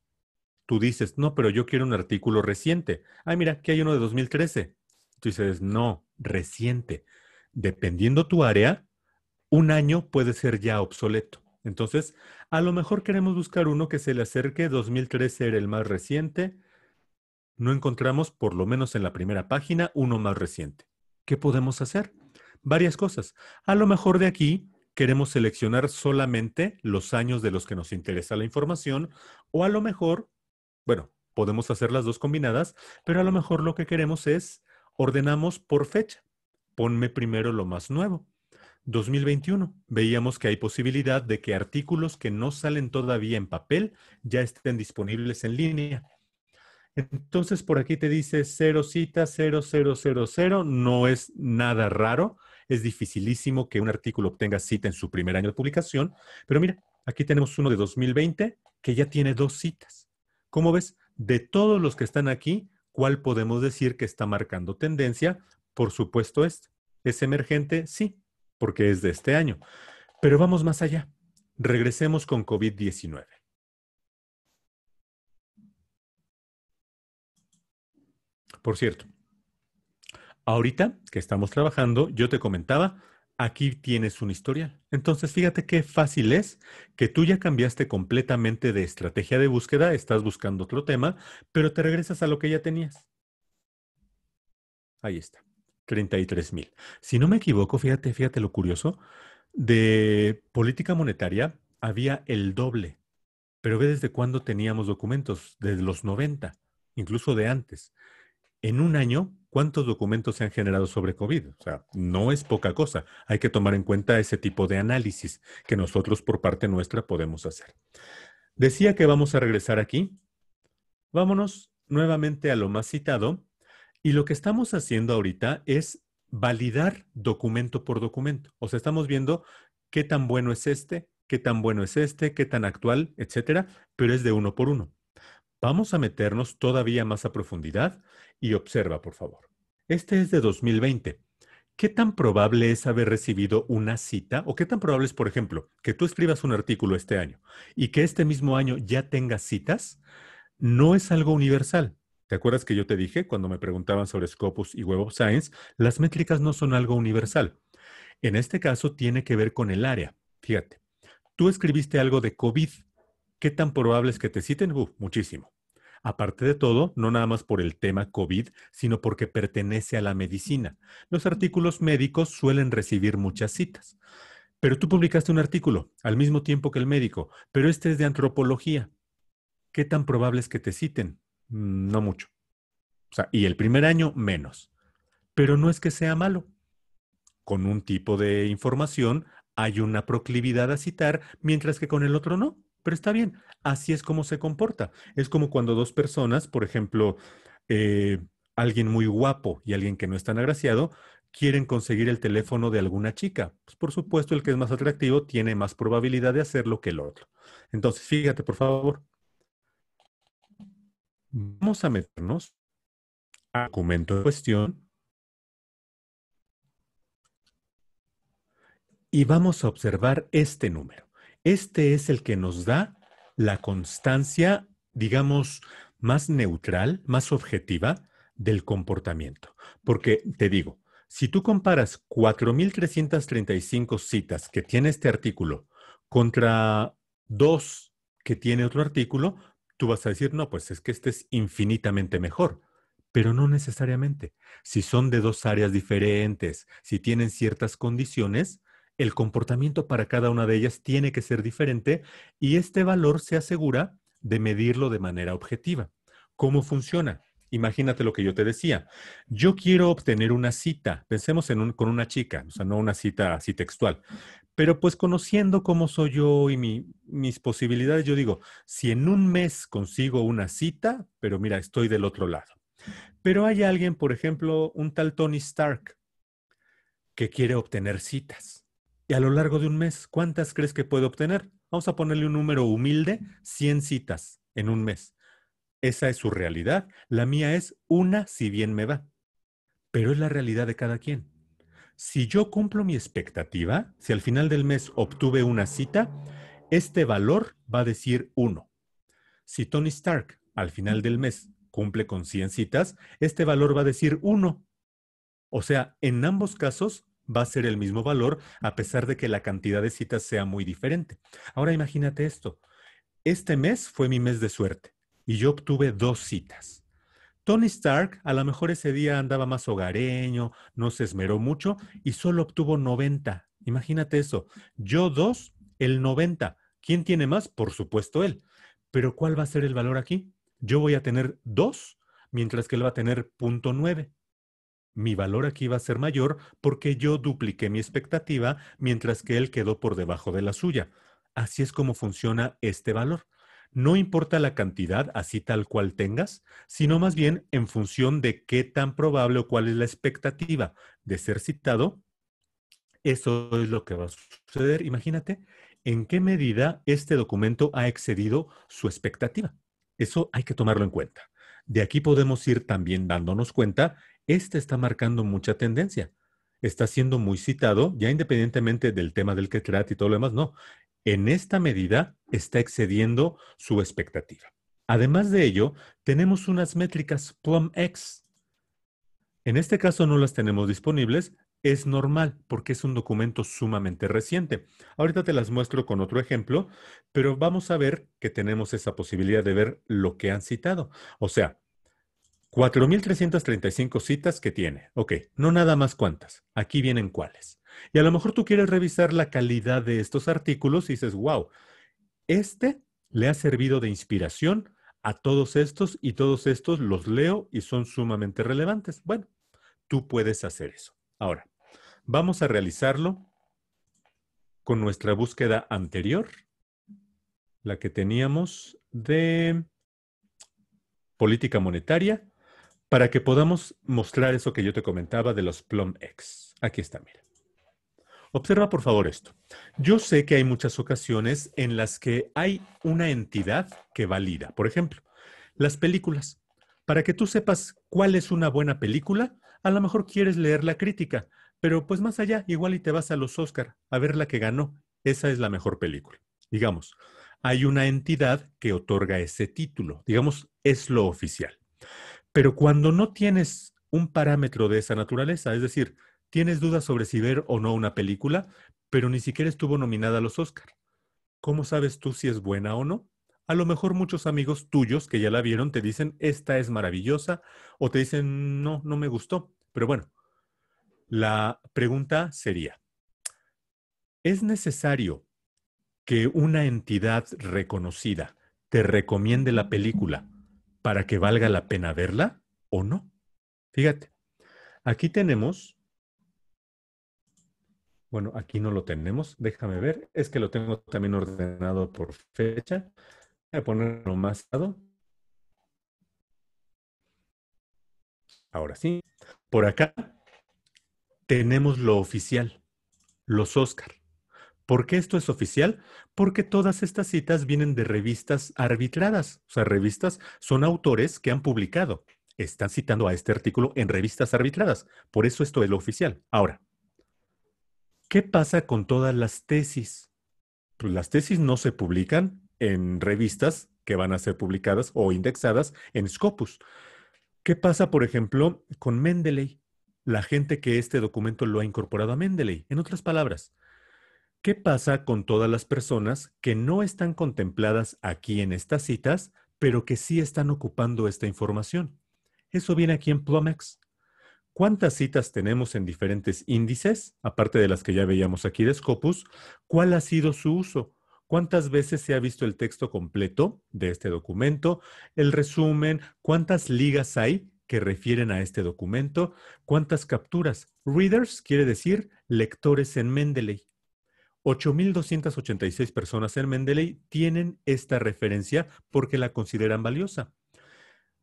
Tú dices, no, pero yo quiero un artículo reciente. Ay, mira, aquí hay uno de 2013. Tú dices, no, reciente. Dependiendo tu área, un año puede ser ya obsoleto. Entonces, a lo mejor queremos buscar uno que se le acerque. 2013 era el más reciente. No encontramos, por lo menos en la primera página, uno más reciente. ¿Qué podemos hacer? Varias cosas. A lo mejor de aquí queremos seleccionar solamente los años de los que nos interesa la información o a lo mejor bueno, podemos hacer las dos combinadas, pero a lo mejor lo que queremos es ordenamos por fecha. Ponme primero lo más nuevo. 2021. Veíamos que hay posibilidad de que artículos que no salen todavía en papel ya estén disponibles en línea. Entonces, por aquí te dice cero cita, cero, cero, cero, cero. No es nada raro. Es dificilísimo que un artículo obtenga cita en su primer año de publicación. Pero mira, aquí tenemos uno de 2020 que ya tiene dos citas. ¿Cómo ves? De todos los que están aquí, ¿cuál podemos decir que está marcando tendencia? Por supuesto este. ¿Es emergente? Sí, porque es de este año. Pero vamos más allá. Regresemos con COVID-19. Por cierto, ahorita que estamos trabajando, yo te comentaba, aquí tienes un historial. Entonces, fíjate qué fácil es que tú ya cambiaste completamente de estrategia de búsqueda, estás buscando otro tema, pero te regresas a lo que ya tenías. Ahí está, 33 mil. Si no me equivoco, fíjate, fíjate lo curioso, de política monetaria había el doble, pero ve desde cuándo teníamos documentos, desde los 90, incluso de antes. En un año cuántos documentos se han generado sobre COVID. O sea, no es poca cosa. Hay que tomar en cuenta ese tipo de análisis que nosotros por parte nuestra podemos hacer. Decía que vamos a regresar aquí. Vámonos nuevamente a lo más citado. Y lo que estamos haciendo ahorita es validar documento por documento. O sea, estamos viendo qué tan bueno es este, qué tan bueno es este, qué tan actual, etcétera, pero es de uno por uno. Vamos a meternos todavía más a profundidad y observa, por favor. Este es de 2020. ¿Qué tan probable es haber recibido una cita o qué tan probable es, por ejemplo, que tú escribas un artículo este año y que este mismo año ya tengas citas? No es algo universal. ¿Te acuerdas que yo te dije cuando me preguntaban sobre Scopus y Web of Science? Las métricas no son algo universal. En este caso tiene que ver con el área. Fíjate, tú escribiste algo de COVID. ¿Qué tan probable es que te citen? muchísimo. Aparte de todo, no nada más por el tema COVID, sino porque pertenece a la medicina. Los artículos médicos suelen recibir muchas citas. Pero tú publicaste un artículo al mismo tiempo que el médico, pero este es de antropología. ¿Qué tan probable es que te citen? Mm, no mucho. y el primer año menos. Pero no es que sea malo. Con un tipo de información hay una proclividad a citar, mientras que con el otro no. Pero está bien, así es como se comporta. Es como cuando dos personas, por ejemplo, eh, alguien muy guapo y alguien que no es tan agraciado, quieren conseguir el teléfono de alguna chica. Pues, por supuesto, el que es más atractivo tiene más probabilidad de hacerlo que el otro. Entonces, fíjate, por favor. Vamos a meternos al documento en cuestión y vamos a observar este número. Este es el que nos da la constancia, digamos, más neutral, más objetiva del comportamiento. Porque te digo, si tú comparas 4.335 citas que tiene este artículo contra dos que tiene otro artículo, tú vas a decir, no, pues es que este es infinitamente mejor, pero no necesariamente. Si son de dos áreas diferentes, si tienen ciertas condiciones, el comportamiento para cada una de ellas tiene que ser diferente y este valor se asegura de medirlo de manera objetiva. ¿Cómo funciona? Imagínate lo que yo te decía. Yo quiero obtener una cita. Pensemos en con una chica, o sea, no una cita así textual. Pero pues conociendo cómo soy yo y mis posibilidades, yo digo, si en un mes consigo una cita, pero mira, estoy del otro lado. Pero hay alguien, por ejemplo, un tal Tony Stark, que quiere obtener citas. Y a lo largo de un mes, ¿cuántas crees que puede obtener? Vamos a ponerle un número humilde, 100 citas en un mes. Esa es su realidad. La mía es una si bien me va. Pero es la realidad de cada quien. Si yo cumplo mi expectativa, si al final del mes obtuve una cita, este valor va a decir uno. Si Tony Stark al final del mes cumple con 100 citas, este valor va a decir uno. O sea, en ambos casos va a ser el mismo valor a pesar de que la cantidad de citas sea muy diferente. Ahora imagínate esto. Este mes fue mi mes de suerte y yo obtuve dos citas. Tony Stark a lo mejor ese día andaba más hogareño, no se esmeró mucho y solo obtuvo 90. Imagínate eso. Yo dos, el 90. ¿Quién tiene más? Por supuesto él. Pero ¿cuál va a ser el valor aquí? Yo voy a tener dos, mientras que él va a tener punto mi valor aquí va a ser mayor porque yo dupliqué mi expectativa mientras que él quedó por debajo de la suya. Así es como funciona este valor. No importa la cantidad, así tal cual tengas, sino más bien en función de qué tan probable o cuál es la expectativa de ser citado. Eso es lo que va a suceder. Imagínate en qué medida este documento ha excedido su expectativa. Eso hay que tomarlo en cuenta. De aquí podemos ir también dándonos cuenta este está marcando mucha tendencia. Está siendo muy citado, ya independientemente del tema del que trata y todo lo demás, no. En esta medida está excediendo su expectativa. Además de ello, tenemos unas métricas PlumX. En este caso no las tenemos disponibles, es normal porque es un documento sumamente reciente. Ahorita te las muestro con otro ejemplo, pero vamos a ver que tenemos esa posibilidad de ver lo que han citado. O sea, 4.335 citas que tiene. Ok, no nada más cuántas. Aquí vienen cuáles. Y a lo mejor tú quieres revisar la calidad de estos artículos y dices, wow, este le ha servido de inspiración a todos estos y todos estos los leo y son sumamente relevantes. Bueno, tú puedes hacer eso. Ahora, vamos a realizarlo con nuestra búsqueda anterior, la que teníamos de política monetaria para que podamos mostrar eso que yo te comentaba de los Plum X. Aquí está, mira. Observa por favor esto. Yo sé que hay muchas ocasiones en las que hay una entidad que valida. Por ejemplo, las películas. Para que tú sepas cuál es una buena película, a lo mejor quieres leer la crítica, pero pues más allá, igual y te vas a los Oscar a ver la que ganó. Esa es la mejor película. Digamos, hay una entidad que otorga ese título. Digamos, es lo oficial. Pero cuando no tienes un parámetro de esa naturaleza, es decir, tienes dudas sobre si ver o no una película, pero ni siquiera estuvo nominada a los Oscar. ¿Cómo sabes tú si es buena o no? A lo mejor muchos amigos tuyos que ya la vieron te dicen, esta es maravillosa, o te dicen, no, no me gustó. Pero bueno, la pregunta sería, ¿es necesario que una entidad reconocida te recomiende la película para que valga la pena verla o no. Fíjate, aquí tenemos, bueno, aquí no lo tenemos, déjame ver, es que lo tengo también ordenado por fecha. Voy a ponerlo más lado. Ahora sí, por acá tenemos lo oficial, los Óscar. ¿Por qué esto es oficial? Porque todas estas citas vienen de revistas arbitradas. O sea, revistas son autores que han publicado. Están citando a este artículo en revistas arbitradas. Por eso esto es lo oficial. Ahora, ¿qué pasa con todas las tesis? Pues, las tesis no se publican en revistas que van a ser publicadas o indexadas en Scopus. ¿Qué pasa, por ejemplo, con Mendeley? La gente que este documento lo ha incorporado a Mendeley. En otras palabras, ¿Qué pasa con todas las personas que no están contempladas aquí en estas citas, pero que sí están ocupando esta información? Eso viene aquí en Plomex. ¿Cuántas citas tenemos en diferentes índices, aparte de las que ya veíamos aquí de Scopus? ¿Cuál ha sido su uso? ¿Cuántas veces se ha visto el texto completo de este documento? ¿El resumen? ¿Cuántas ligas hay que refieren a este documento? ¿Cuántas capturas? Readers quiere decir lectores en Mendeley. 8.286 personas en Mendeley tienen esta referencia porque la consideran valiosa.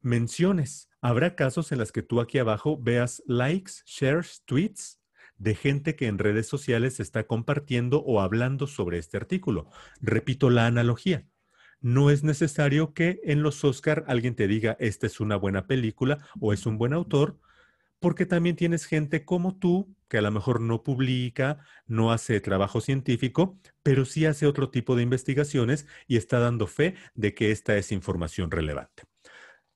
Menciones. Habrá casos en las que tú aquí abajo veas likes, shares, tweets de gente que en redes sociales está compartiendo o hablando sobre este artículo. Repito la analogía. No es necesario que en los Oscar alguien te diga esta es una buena película o es un buen autor, porque también tienes gente como tú, que a lo mejor no publica, no hace trabajo científico, pero sí hace otro tipo de investigaciones y está dando fe de que esta es información relevante.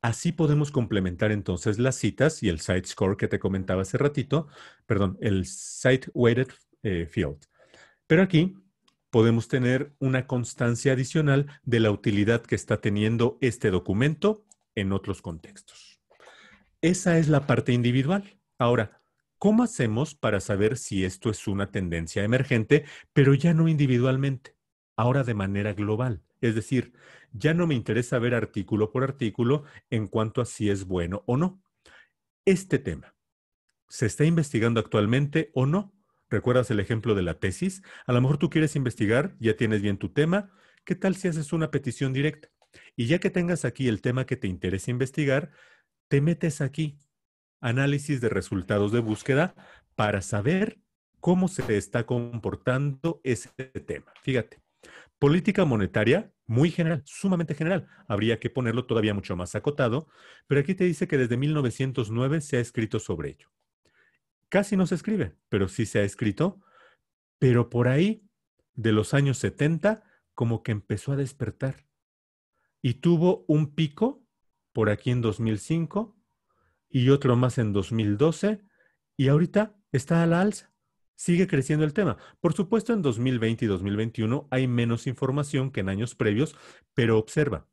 Así podemos complementar entonces las citas y el site score que te comentaba hace ratito, perdón, el site weighted eh, field. Pero aquí podemos tener una constancia adicional de la utilidad que está teniendo este documento en otros contextos. Esa es la parte individual. Ahora, ¿cómo hacemos para saber si esto es una tendencia emergente, pero ya no individualmente, ahora de manera global? Es decir, ya no me interesa ver artículo por artículo en cuanto a si es bueno o no. Este tema, ¿se está investigando actualmente o no? ¿Recuerdas el ejemplo de la tesis? A lo mejor tú quieres investigar, ya tienes bien tu tema. ¿Qué tal si haces una petición directa? Y ya que tengas aquí el tema que te interesa investigar, te metes aquí, análisis de resultados de búsqueda, para saber cómo se está comportando ese tema. Fíjate, política monetaria muy general, sumamente general. Habría que ponerlo todavía mucho más acotado, pero aquí te dice que desde 1909 se ha escrito sobre ello. Casi no se escribe, pero sí se ha escrito, pero por ahí, de los años 70, como que empezó a despertar y tuvo un pico por aquí en 2005 y otro más en 2012 y ahorita está a la alza. Sigue creciendo el tema. Por supuesto, en 2020 y 2021 hay menos información que en años previos, pero observa,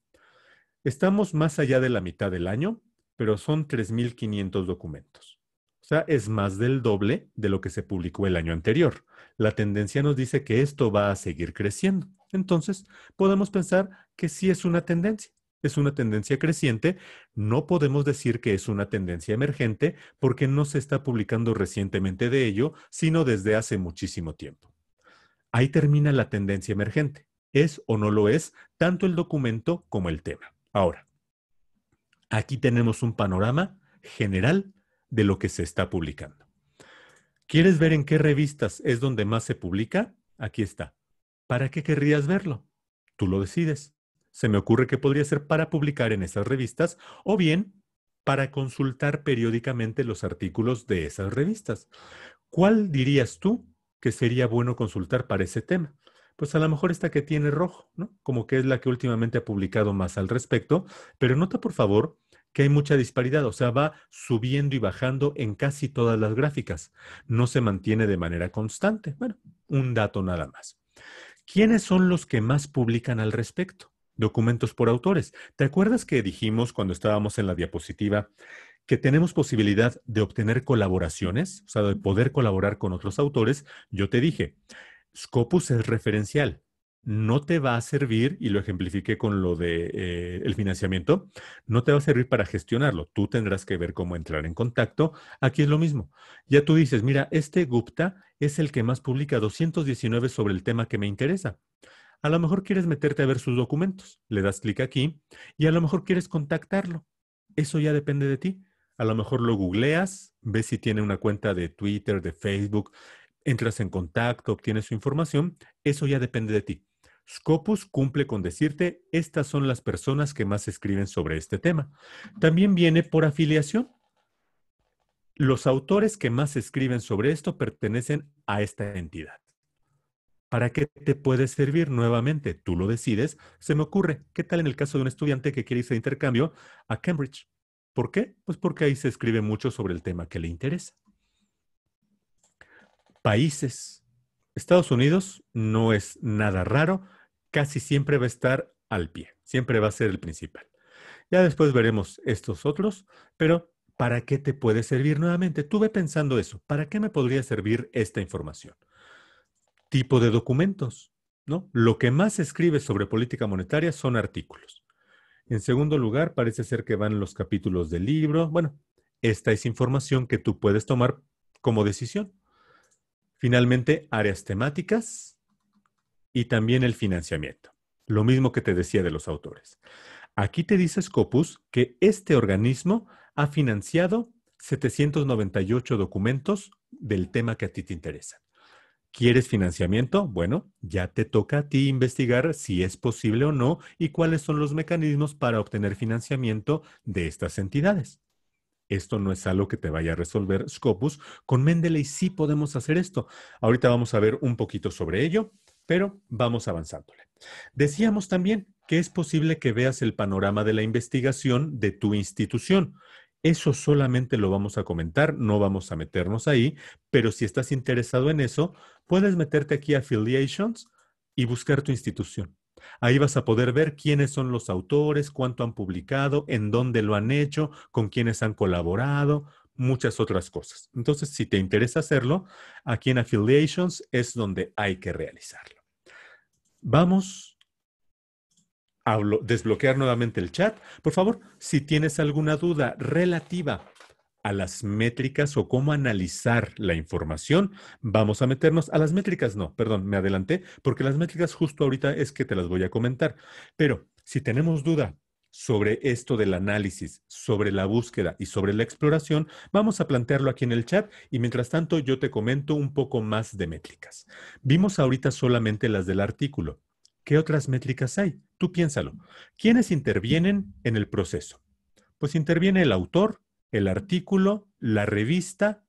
estamos más allá de la mitad del año, pero son 3.500 documentos. O sea, es más del doble de lo que se publicó el año anterior. La tendencia nos dice que esto va a seguir creciendo. Entonces, podemos pensar que sí es una tendencia es una tendencia creciente, no podemos decir que es una tendencia emergente porque no se está publicando recientemente de ello, sino desde hace muchísimo tiempo. Ahí termina la tendencia emergente. Es o no lo es tanto el documento como el tema. Ahora, aquí tenemos un panorama general de lo que se está publicando. ¿Quieres ver en qué revistas es donde más se publica? Aquí está. ¿Para qué querrías verlo? Tú lo decides se me ocurre que podría ser para publicar en esas revistas o bien para consultar periódicamente los artículos de esas revistas. ¿Cuál dirías tú que sería bueno consultar para ese tema? Pues a lo mejor esta que tiene rojo, ¿no? Como que es la que últimamente ha publicado más al respecto, pero nota por favor que hay mucha disparidad, o sea, va subiendo y bajando en casi todas las gráficas. No se mantiene de manera constante. Bueno, un dato nada más. ¿Quiénes son los que más publican al respecto? documentos por autores. ¿Te acuerdas que dijimos cuando estábamos en la diapositiva que tenemos posibilidad de obtener colaboraciones, o sea, de poder colaborar con otros autores? Yo te dije, Scopus es referencial, no te va a servir, y lo ejemplifiqué con lo de eh, el financiamiento, no te va a servir para gestionarlo. Tú tendrás que ver cómo entrar en contacto. Aquí es lo mismo. Ya tú dices, mira, este Gupta es el que más publica 219 sobre el tema que me interesa. A lo mejor quieres meterte a ver sus documentos, le das clic aquí y a lo mejor quieres contactarlo. Eso ya depende de ti. A lo mejor lo googleas, ves si tiene una cuenta de Twitter, de Facebook, entras en contacto, obtienes su información. Eso ya depende de ti. Scopus cumple con decirte, estas son las personas que más escriben sobre este tema. También viene por afiliación. Los autores que más escriben sobre esto pertenecen a esta entidad. ¿Para qué te puede servir nuevamente? Tú lo decides. Se me ocurre, ¿qué tal en el caso de un estudiante que quiere irse de intercambio a Cambridge? ¿Por qué? Pues porque ahí se escribe mucho sobre el tema que le interesa. Países. Estados Unidos no es nada raro, casi siempre va a estar al pie, siempre va a ser el principal. Ya después veremos estos otros, pero ¿para qué te puede servir nuevamente? Tuve pensando eso, ¿para qué me podría servir esta información? tipo de documentos, ¿no? Lo que más se escribe sobre política monetaria son artículos. En segundo lugar, parece ser que van los capítulos del libro. Bueno, esta es información que tú puedes tomar como decisión. Finalmente, áreas temáticas y también el financiamiento. Lo mismo que te decía de los autores. Aquí te dice Scopus que este organismo ha financiado 798 documentos del tema que a ti te interesa. ¿Quieres financiamiento? Bueno, ya te toca a ti investigar si es posible o no y cuáles son los mecanismos para obtener financiamiento de estas entidades. Esto no es algo que te vaya a resolver Scopus. Con Mendeley sí podemos hacer esto. Ahorita vamos a ver un poquito sobre ello, pero vamos avanzándole. Decíamos también que es posible que veas el panorama de la investigación de tu institución, eso solamente lo vamos a comentar, no vamos a meternos ahí, pero si estás interesado en eso, puedes meterte aquí a Affiliations y buscar tu institución. Ahí vas a poder ver quiénes son los autores, cuánto han publicado, en dónde lo han hecho, con quiénes han colaborado, muchas otras cosas. Entonces, si te interesa hacerlo, aquí en Affiliations es donde hay que realizarlo. Vamos desbloquear nuevamente el chat. Por favor, si tienes alguna duda relativa a las métricas o cómo analizar la información, vamos a meternos a las métricas. No, perdón, me adelanté, porque las métricas justo ahorita es que te las voy a comentar. Pero si tenemos duda sobre esto del análisis, sobre la búsqueda y sobre la exploración, vamos a plantearlo aquí en el chat y mientras tanto yo te comento un poco más de métricas. Vimos ahorita solamente las del artículo. ¿Qué otras métricas hay? Tú piénsalo. ¿Quiénes intervienen en el proceso? Pues interviene el autor, el artículo, la revista.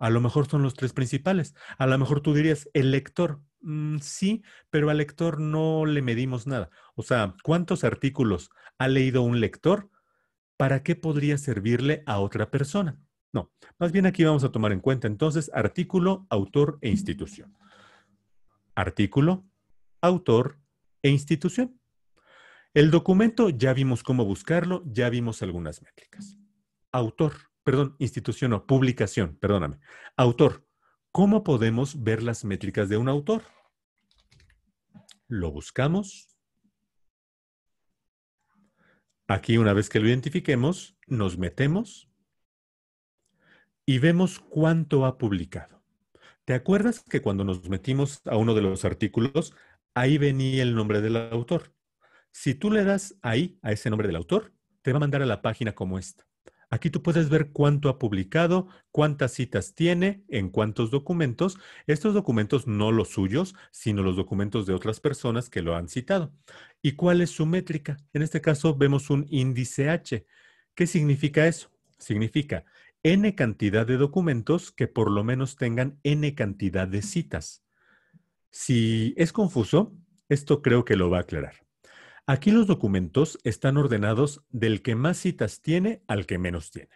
A lo mejor son los tres principales. A lo mejor tú dirías el lector. Mm, sí, pero al lector no le medimos nada. O sea, ¿cuántos artículos ha leído un lector? ¿Para qué podría servirle a otra persona? No, más bien aquí vamos a tomar en cuenta entonces artículo, autor e institución. Artículo, autor e institución. El documento ya vimos cómo buscarlo, ya vimos algunas métricas. Autor, perdón, institución o publicación, perdóname. Autor, ¿cómo podemos ver las métricas de un autor? Lo buscamos. Aquí una vez que lo identifiquemos, nos metemos y vemos cuánto ha publicado. ¿Te acuerdas que cuando nos metimos a uno de los artículos ahí venía el nombre del autor. Si tú le das ahí a ese nombre del autor, te va a mandar a la página como esta. Aquí tú puedes ver cuánto ha publicado, cuántas citas tiene, en cuántos documentos. Estos documentos no los suyos, sino los documentos de otras personas que lo han citado. ¿Y cuál es su métrica? En este caso vemos un índice H. ¿Qué significa eso? Significa n cantidad de documentos que por lo menos tengan n cantidad de citas. Si es confuso, esto creo que lo va a aclarar. Aquí los documentos están ordenados del que más citas tiene al que menos tiene.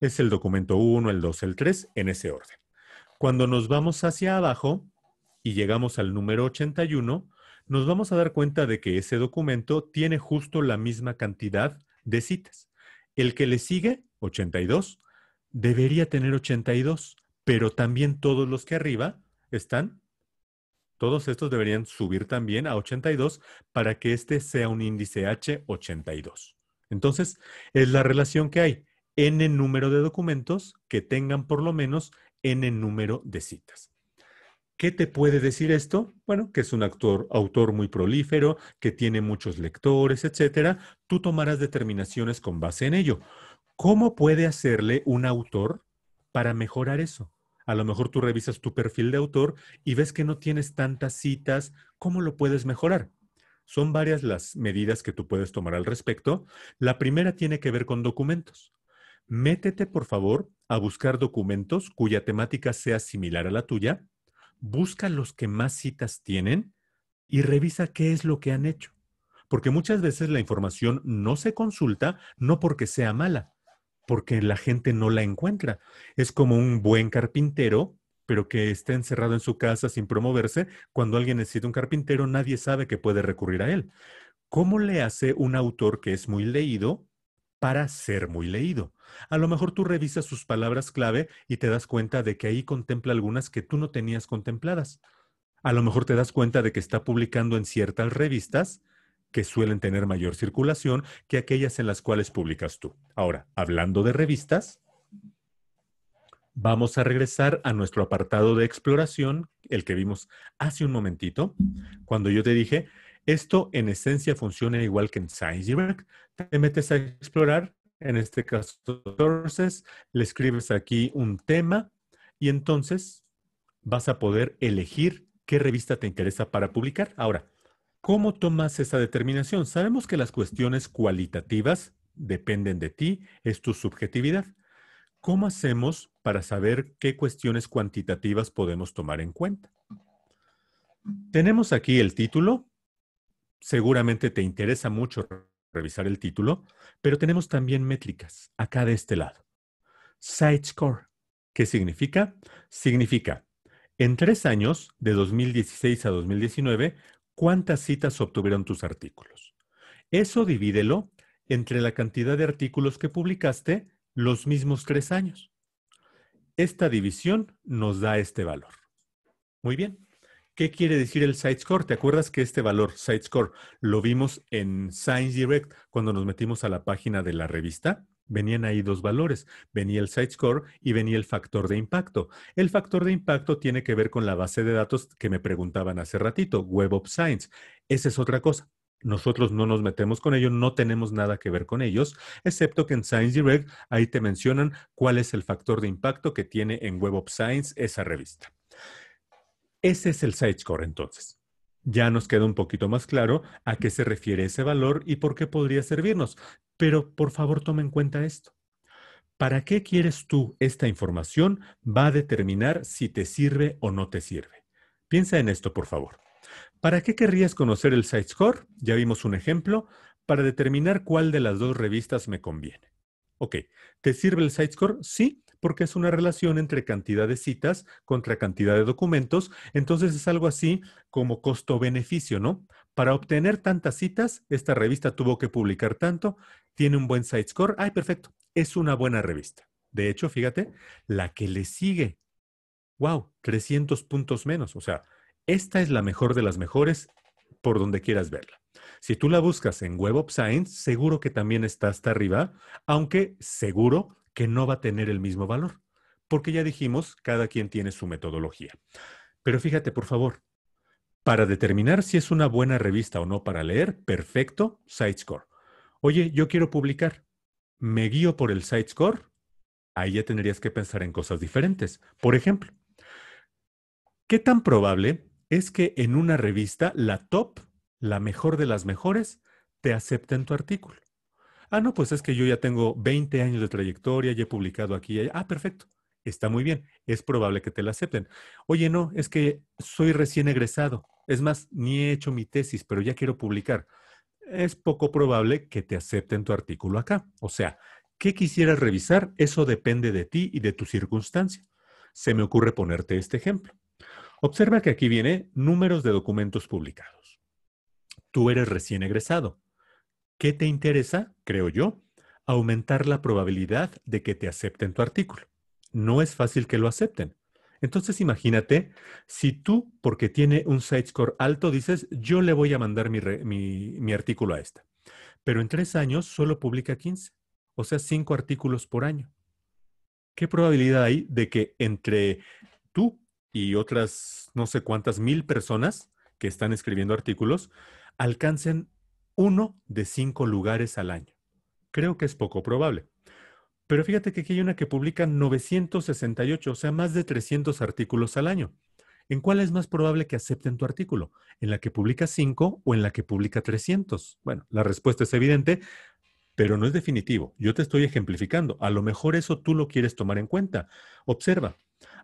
Es el documento 1, el 2, el 3, en ese orden. Cuando nos vamos hacia abajo y llegamos al número 81, nos vamos a dar cuenta de que ese documento tiene justo la misma cantidad de citas. El que le sigue, 82, debería tener 82, pero también todos los que arriba están todos estos deberían subir también a 82 para que este sea un índice H82. Entonces, es la relación que hay. N número de documentos que tengan por lo menos N número de citas. ¿Qué te puede decir esto? Bueno, que es un autor muy prolífero, que tiene muchos lectores, etcétera. Tú tomarás determinaciones con base en ello. ¿Cómo puede hacerle un autor para mejorar eso? a lo mejor tú revisas tu perfil de autor y ves que no tienes tantas citas, ¿cómo lo puedes mejorar? Son varias las medidas que tú puedes tomar al respecto. La primera tiene que ver con documentos. Métete, por favor, a buscar documentos cuya temática sea similar a la tuya. Busca los que más citas tienen y revisa qué es lo que han hecho. Porque muchas veces la información no se consulta no porque sea mala, porque la gente no la encuentra. Es como un buen carpintero, pero que está encerrado en su casa sin promoverse. Cuando alguien necesita un carpintero, nadie sabe que puede recurrir a él. ¿Cómo le hace un autor que es muy leído para ser muy leído? A lo mejor tú revisas sus palabras clave y te das cuenta de que ahí contempla algunas que tú no tenías contempladas. A lo mejor te das cuenta de que está publicando en ciertas revistas que suelen tener mayor circulación que aquellas en las cuales publicas tú. Ahora, hablando de revistas, vamos a regresar a nuestro apartado de exploración, el que vimos hace un momentito, cuando yo te dije, esto en esencia funciona igual que en ScienceDirect. Te metes a explorar, en este caso, le escribes aquí un tema y entonces vas a poder elegir qué revista te interesa para publicar. Ahora, ¿Cómo tomas esa determinación? Sabemos que las cuestiones cualitativas dependen de ti, es tu subjetividad. ¿Cómo hacemos para saber qué cuestiones cuantitativas podemos tomar en cuenta? Tenemos aquí el título. Seguramente te interesa mucho revisar el título, pero tenemos también métricas acá de este lado. Site Score. ¿Qué significa? Significa, en tres años, de 2016 a 2019, cuántas citas obtuvieron tus artículos. Eso divídelo entre la cantidad de artículos que publicaste los mismos tres años. Esta división nos da este valor. Muy bien. ¿Qué quiere decir el site ¿Te acuerdas que este valor, site lo vimos en ScienceDirect Direct cuando nos metimos a la página de la revista? Venían ahí dos valores, venía el site score y venía el factor de impacto. El factor de impacto tiene que ver con la base de datos que me preguntaban hace ratito, Web of Science. Esa es otra cosa. Nosotros no nos metemos con ellos, no tenemos nada que ver con ellos, excepto que en Science Direct ahí te mencionan cuál es el factor de impacto que tiene en Web of Science esa revista. Ese es el site score entonces. Ya nos queda un poquito más claro a qué se refiere ese valor y por qué podría servirnos. Pero por favor toma en cuenta esto. ¿Para qué quieres tú esta información? Va a determinar si te sirve o no te sirve. Piensa en esto, por favor. ¿Para qué querrías conocer el site score? Ya vimos un ejemplo para determinar cuál de las dos revistas me conviene. Ok, ¿te sirve el site score? Sí, porque es una relación entre cantidad de citas contra cantidad de documentos. Entonces es algo así como costo-beneficio, ¿no? Para obtener tantas citas, esta revista tuvo que publicar tanto, tiene un buen site score, ay, perfecto, es una buena revista. De hecho, fíjate, la que le sigue, wow, 300 puntos menos, o sea, esta es la mejor de las mejores por donde quieras verla. Si tú la buscas en Web of Science, seguro que también está hasta arriba, aunque seguro que no va a tener el mismo valor, porque ya dijimos, cada quien tiene su metodología. Pero fíjate, por favor, para determinar si es una buena revista o no para leer, perfecto, score. Oye, yo quiero publicar. ¿Me guío por el score? Ahí ya tendrías que pensar en cosas diferentes. Por ejemplo, ¿qué tan probable es que en una revista la top, la mejor de las mejores, te acepten tu artículo? Ah, no, pues es que yo ya tengo 20 años de trayectoria, ya he publicado aquí Ah, perfecto está muy bien, es probable que te la acepten. Oye, no, es que soy recién egresado, es más, ni he hecho mi tesis, pero ya quiero publicar. Es poco probable que te acepten tu artículo acá. O sea, ¿qué quisieras revisar? Eso depende de ti y de tu circunstancia. Se me ocurre ponerte este ejemplo. Observa que aquí viene números de documentos publicados. Tú eres recién egresado. ¿Qué te interesa, creo yo, aumentar la probabilidad de que te acepten tu artículo no es fácil que lo acepten. Entonces imagínate, si tú, porque tiene un site score alto, dices, yo le voy a mandar mi, mi artículo a esta. Pero en tres años solo publica 15, o sea, cinco artículos por año. ¿Qué probabilidad hay de que entre tú y otras no sé cuántas mil personas que están escribiendo artículos alcancen uno de cinco lugares al año? Creo que es poco probable. Pero fíjate que aquí hay una que publica 968, o sea, más de 300 artículos al año. ¿En cuál es más probable que acepten tu artículo? ¿En la que publica 5 o en la que publica 300? Bueno, la respuesta es evidente, pero no es definitivo. Yo te estoy ejemplificando. A lo mejor eso tú lo quieres tomar en cuenta. Observa,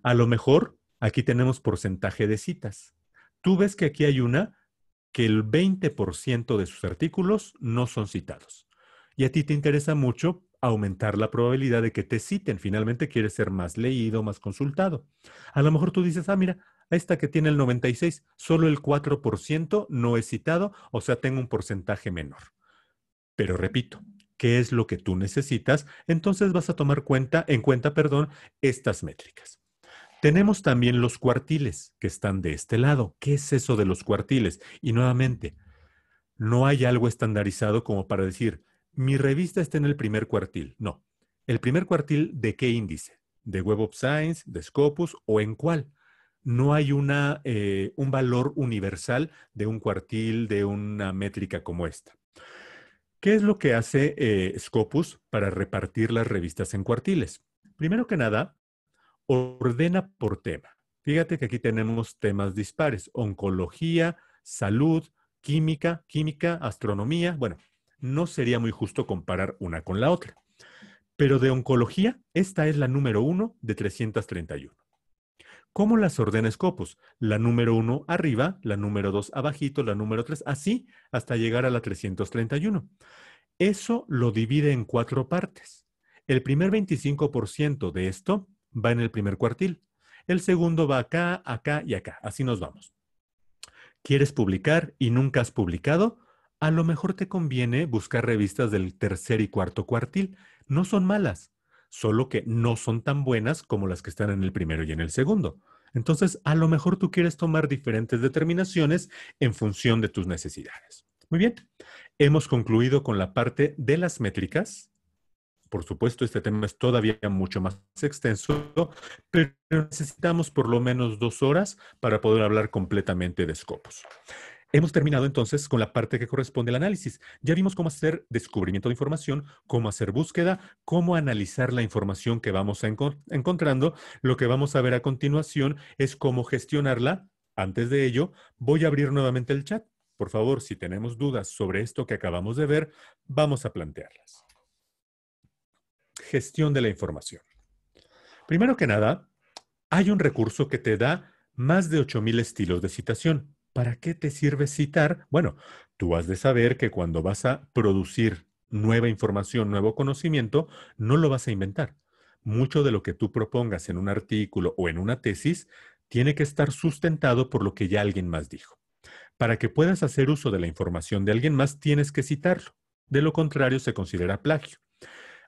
a lo mejor aquí tenemos porcentaje de citas. Tú ves que aquí hay una que el 20% de sus artículos no son citados. Y a ti te interesa mucho aumentar la probabilidad de que te citen. Finalmente quieres ser más leído, más consultado. A lo mejor tú dices, ah, mira, esta que tiene el 96, solo el 4% no es citado, o sea, tengo un porcentaje menor. Pero repito, ¿qué es lo que tú necesitas? Entonces vas a tomar cuenta, en cuenta, perdón, estas métricas. Tenemos también los cuartiles que están de este lado. ¿Qué es eso de los cuartiles? Y nuevamente, no hay algo estandarizado como para decir, mi revista está en el primer cuartil. No. ¿El primer cuartil de qué índice? ¿De Web of Science, de Scopus o en cuál? No hay una, eh, un valor universal de un cuartil, de una métrica como esta. ¿Qué es lo que hace eh, Scopus para repartir las revistas en cuartiles? Primero que nada, ordena por tema. Fíjate que aquí tenemos temas dispares, oncología, salud, química, química, astronomía, bueno, no sería muy justo comparar una con la otra. Pero de oncología, esta es la número uno de 331. ¿Cómo las ordena copos, La número uno arriba, la número dos abajito, la número tres, así hasta llegar a la 331. Eso lo divide en cuatro partes. El primer 25% de esto va en el primer cuartil. El segundo va acá, acá y acá. Así nos vamos. ¿Quieres publicar y nunca has publicado? A lo mejor te conviene buscar revistas del tercer y cuarto cuartil. No son malas, solo que no son tan buenas como las que están en el primero y en el segundo. Entonces, a lo mejor tú quieres tomar diferentes determinaciones en función de tus necesidades. Muy bien, hemos concluido con la parte de las métricas. Por supuesto, este tema es todavía mucho más extenso, pero necesitamos por lo menos dos horas para poder hablar completamente de escopos. Hemos terminado entonces con la parte que corresponde al análisis. Ya vimos cómo hacer descubrimiento de información, cómo hacer búsqueda, cómo analizar la información que vamos encontrando. Lo que vamos a ver a continuación es cómo gestionarla. Antes de ello, voy a abrir nuevamente el chat. Por favor, si tenemos dudas sobre esto que acabamos de ver, vamos a plantearlas. Gestión de la información. Primero que nada, hay un recurso que te da más de 8.000 estilos de citación. ¿para qué te sirve citar? Bueno, tú has de saber que cuando vas a producir nueva información, nuevo conocimiento, no lo vas a inventar. Mucho de lo que tú propongas en un artículo o en una tesis tiene que estar sustentado por lo que ya alguien más dijo. Para que puedas hacer uso de la información de alguien más, tienes que citarlo. De lo contrario, se considera plagio.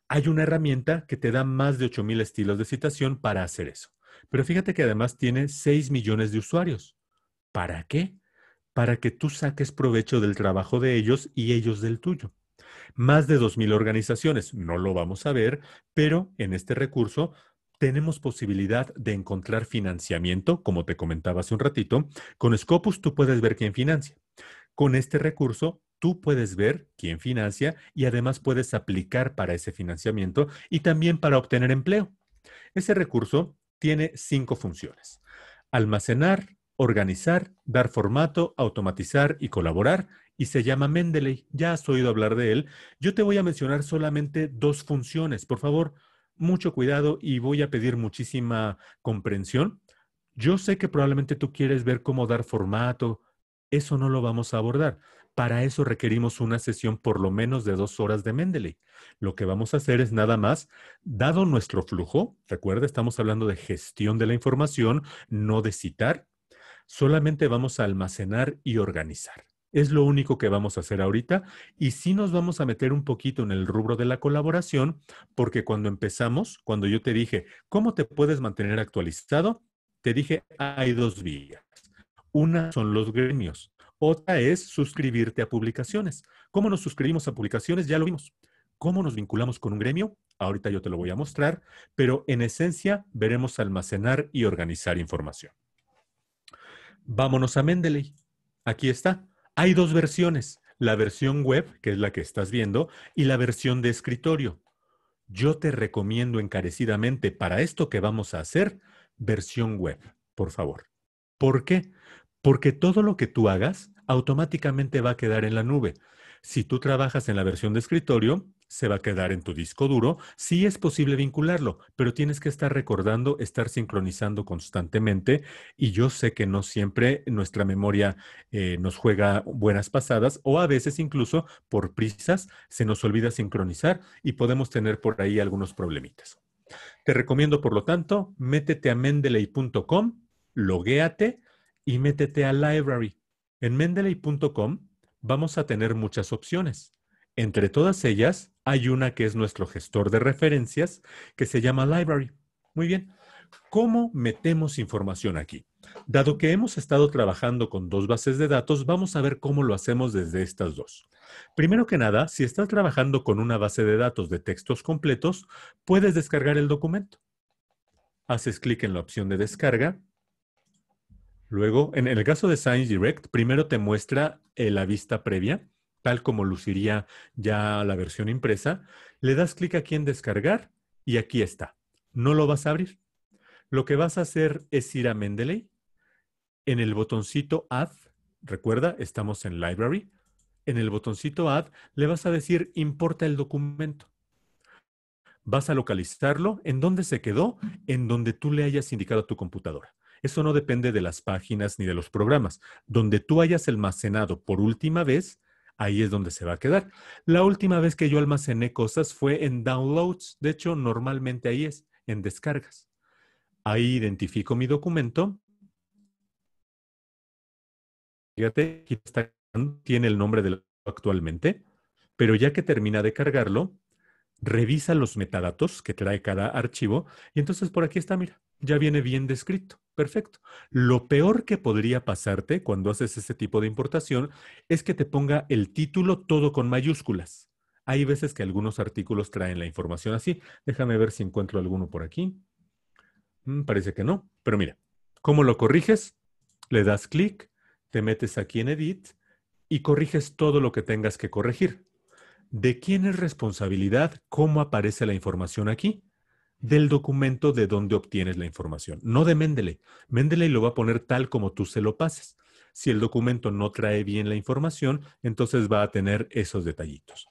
Hay una herramienta que te da más de 8.000 estilos de citación para hacer eso. Pero fíjate que además tiene 6 millones de usuarios. ¿Para qué? para que tú saques provecho del trabajo de ellos y ellos del tuyo. Más de 2.000 organizaciones, no lo vamos a ver, pero en este recurso tenemos posibilidad de encontrar financiamiento, como te comentaba hace un ratito. Con Scopus tú puedes ver quién financia. Con este recurso tú puedes ver quién financia y además puedes aplicar para ese financiamiento y también para obtener empleo. Ese recurso tiene cinco funciones. Almacenar, organizar, dar formato, automatizar y colaborar, y se llama Mendeley. Ya has oído hablar de él. Yo te voy a mencionar solamente dos funciones. Por favor, mucho cuidado y voy a pedir muchísima comprensión. Yo sé que probablemente tú quieres ver cómo dar formato. Eso no lo vamos a abordar. Para eso requerimos una sesión por lo menos de dos horas de Mendeley. Lo que vamos a hacer es nada más, dado nuestro flujo, recuerda, estamos hablando de gestión de la información, no de citar, Solamente vamos a almacenar y organizar. Es lo único que vamos a hacer ahorita y sí nos vamos a meter un poquito en el rubro de la colaboración, porque cuando empezamos, cuando yo te dije, ¿cómo te puedes mantener actualizado? Te dije, hay dos vías. Una son los gremios, otra es suscribirte a publicaciones. ¿Cómo nos suscribimos a publicaciones? Ya lo vimos. ¿Cómo nos vinculamos con un gremio? Ahorita yo te lo voy a mostrar, pero en esencia veremos almacenar y organizar información vámonos a Mendeley. Aquí está. Hay dos versiones, la versión web, que es la que estás viendo, y la versión de escritorio. Yo te recomiendo encarecidamente para esto que vamos a hacer, versión web, por favor. ¿Por qué? Porque todo lo que tú hagas automáticamente va a quedar en la nube. Si tú trabajas en la versión de escritorio, se va a quedar en tu disco duro. Sí es posible vincularlo, pero tienes que estar recordando, estar sincronizando constantemente. Y yo sé que no siempre nuestra memoria eh, nos juega buenas pasadas o a veces incluso por prisas se nos olvida sincronizar y podemos tener por ahí algunos problemitas. Te recomiendo, por lo tanto, métete a mendeley.com, loguéate y métete a library. En mendeley.com vamos a tener muchas opciones. Entre todas ellas, hay una que es nuestro gestor de referencias, que se llama Library. Muy bien. ¿Cómo metemos información aquí? Dado que hemos estado trabajando con dos bases de datos, vamos a ver cómo lo hacemos desde estas dos. Primero que nada, si estás trabajando con una base de datos de textos completos, puedes descargar el documento. Haces clic en la opción de descarga. Luego, en el caso de Science Direct, primero te muestra eh, la vista previa tal como luciría ya la versión impresa, le das clic aquí en descargar y aquí está. No lo vas a abrir. Lo que vas a hacer es ir a Mendeley, en el botoncito Add, recuerda, estamos en Library, en el botoncito Add le vas a decir importa el documento. Vas a localizarlo en donde se quedó, en donde tú le hayas indicado a tu computadora. Eso no depende de las páginas ni de los programas. Donde tú hayas almacenado por última vez, ahí es donde se va a quedar. La última vez que yo almacené cosas fue en downloads, de hecho normalmente ahí es, en descargas. Ahí identifico mi documento. Fíjate, aquí está, tiene el nombre del actualmente, pero ya que termina de cargarlo, revisa los metadatos que trae cada archivo y entonces por aquí está, mira, ya viene bien descrito. Perfecto. Lo peor que podría pasarte cuando haces ese tipo de importación es que te ponga el título todo con mayúsculas. Hay veces que algunos artículos traen la información así. Déjame ver si encuentro alguno por aquí. Mm, parece que no, pero mira, ¿cómo lo corriges? Le das clic, te metes aquí en Edit y corriges todo lo que tengas que corregir. ¿De quién es responsabilidad? ¿Cómo aparece la información aquí? del documento de donde obtienes la información, no de Mendeley. Mendeley lo va a poner tal como tú se lo pases. Si el documento no trae bien la información, entonces va a tener esos detallitos.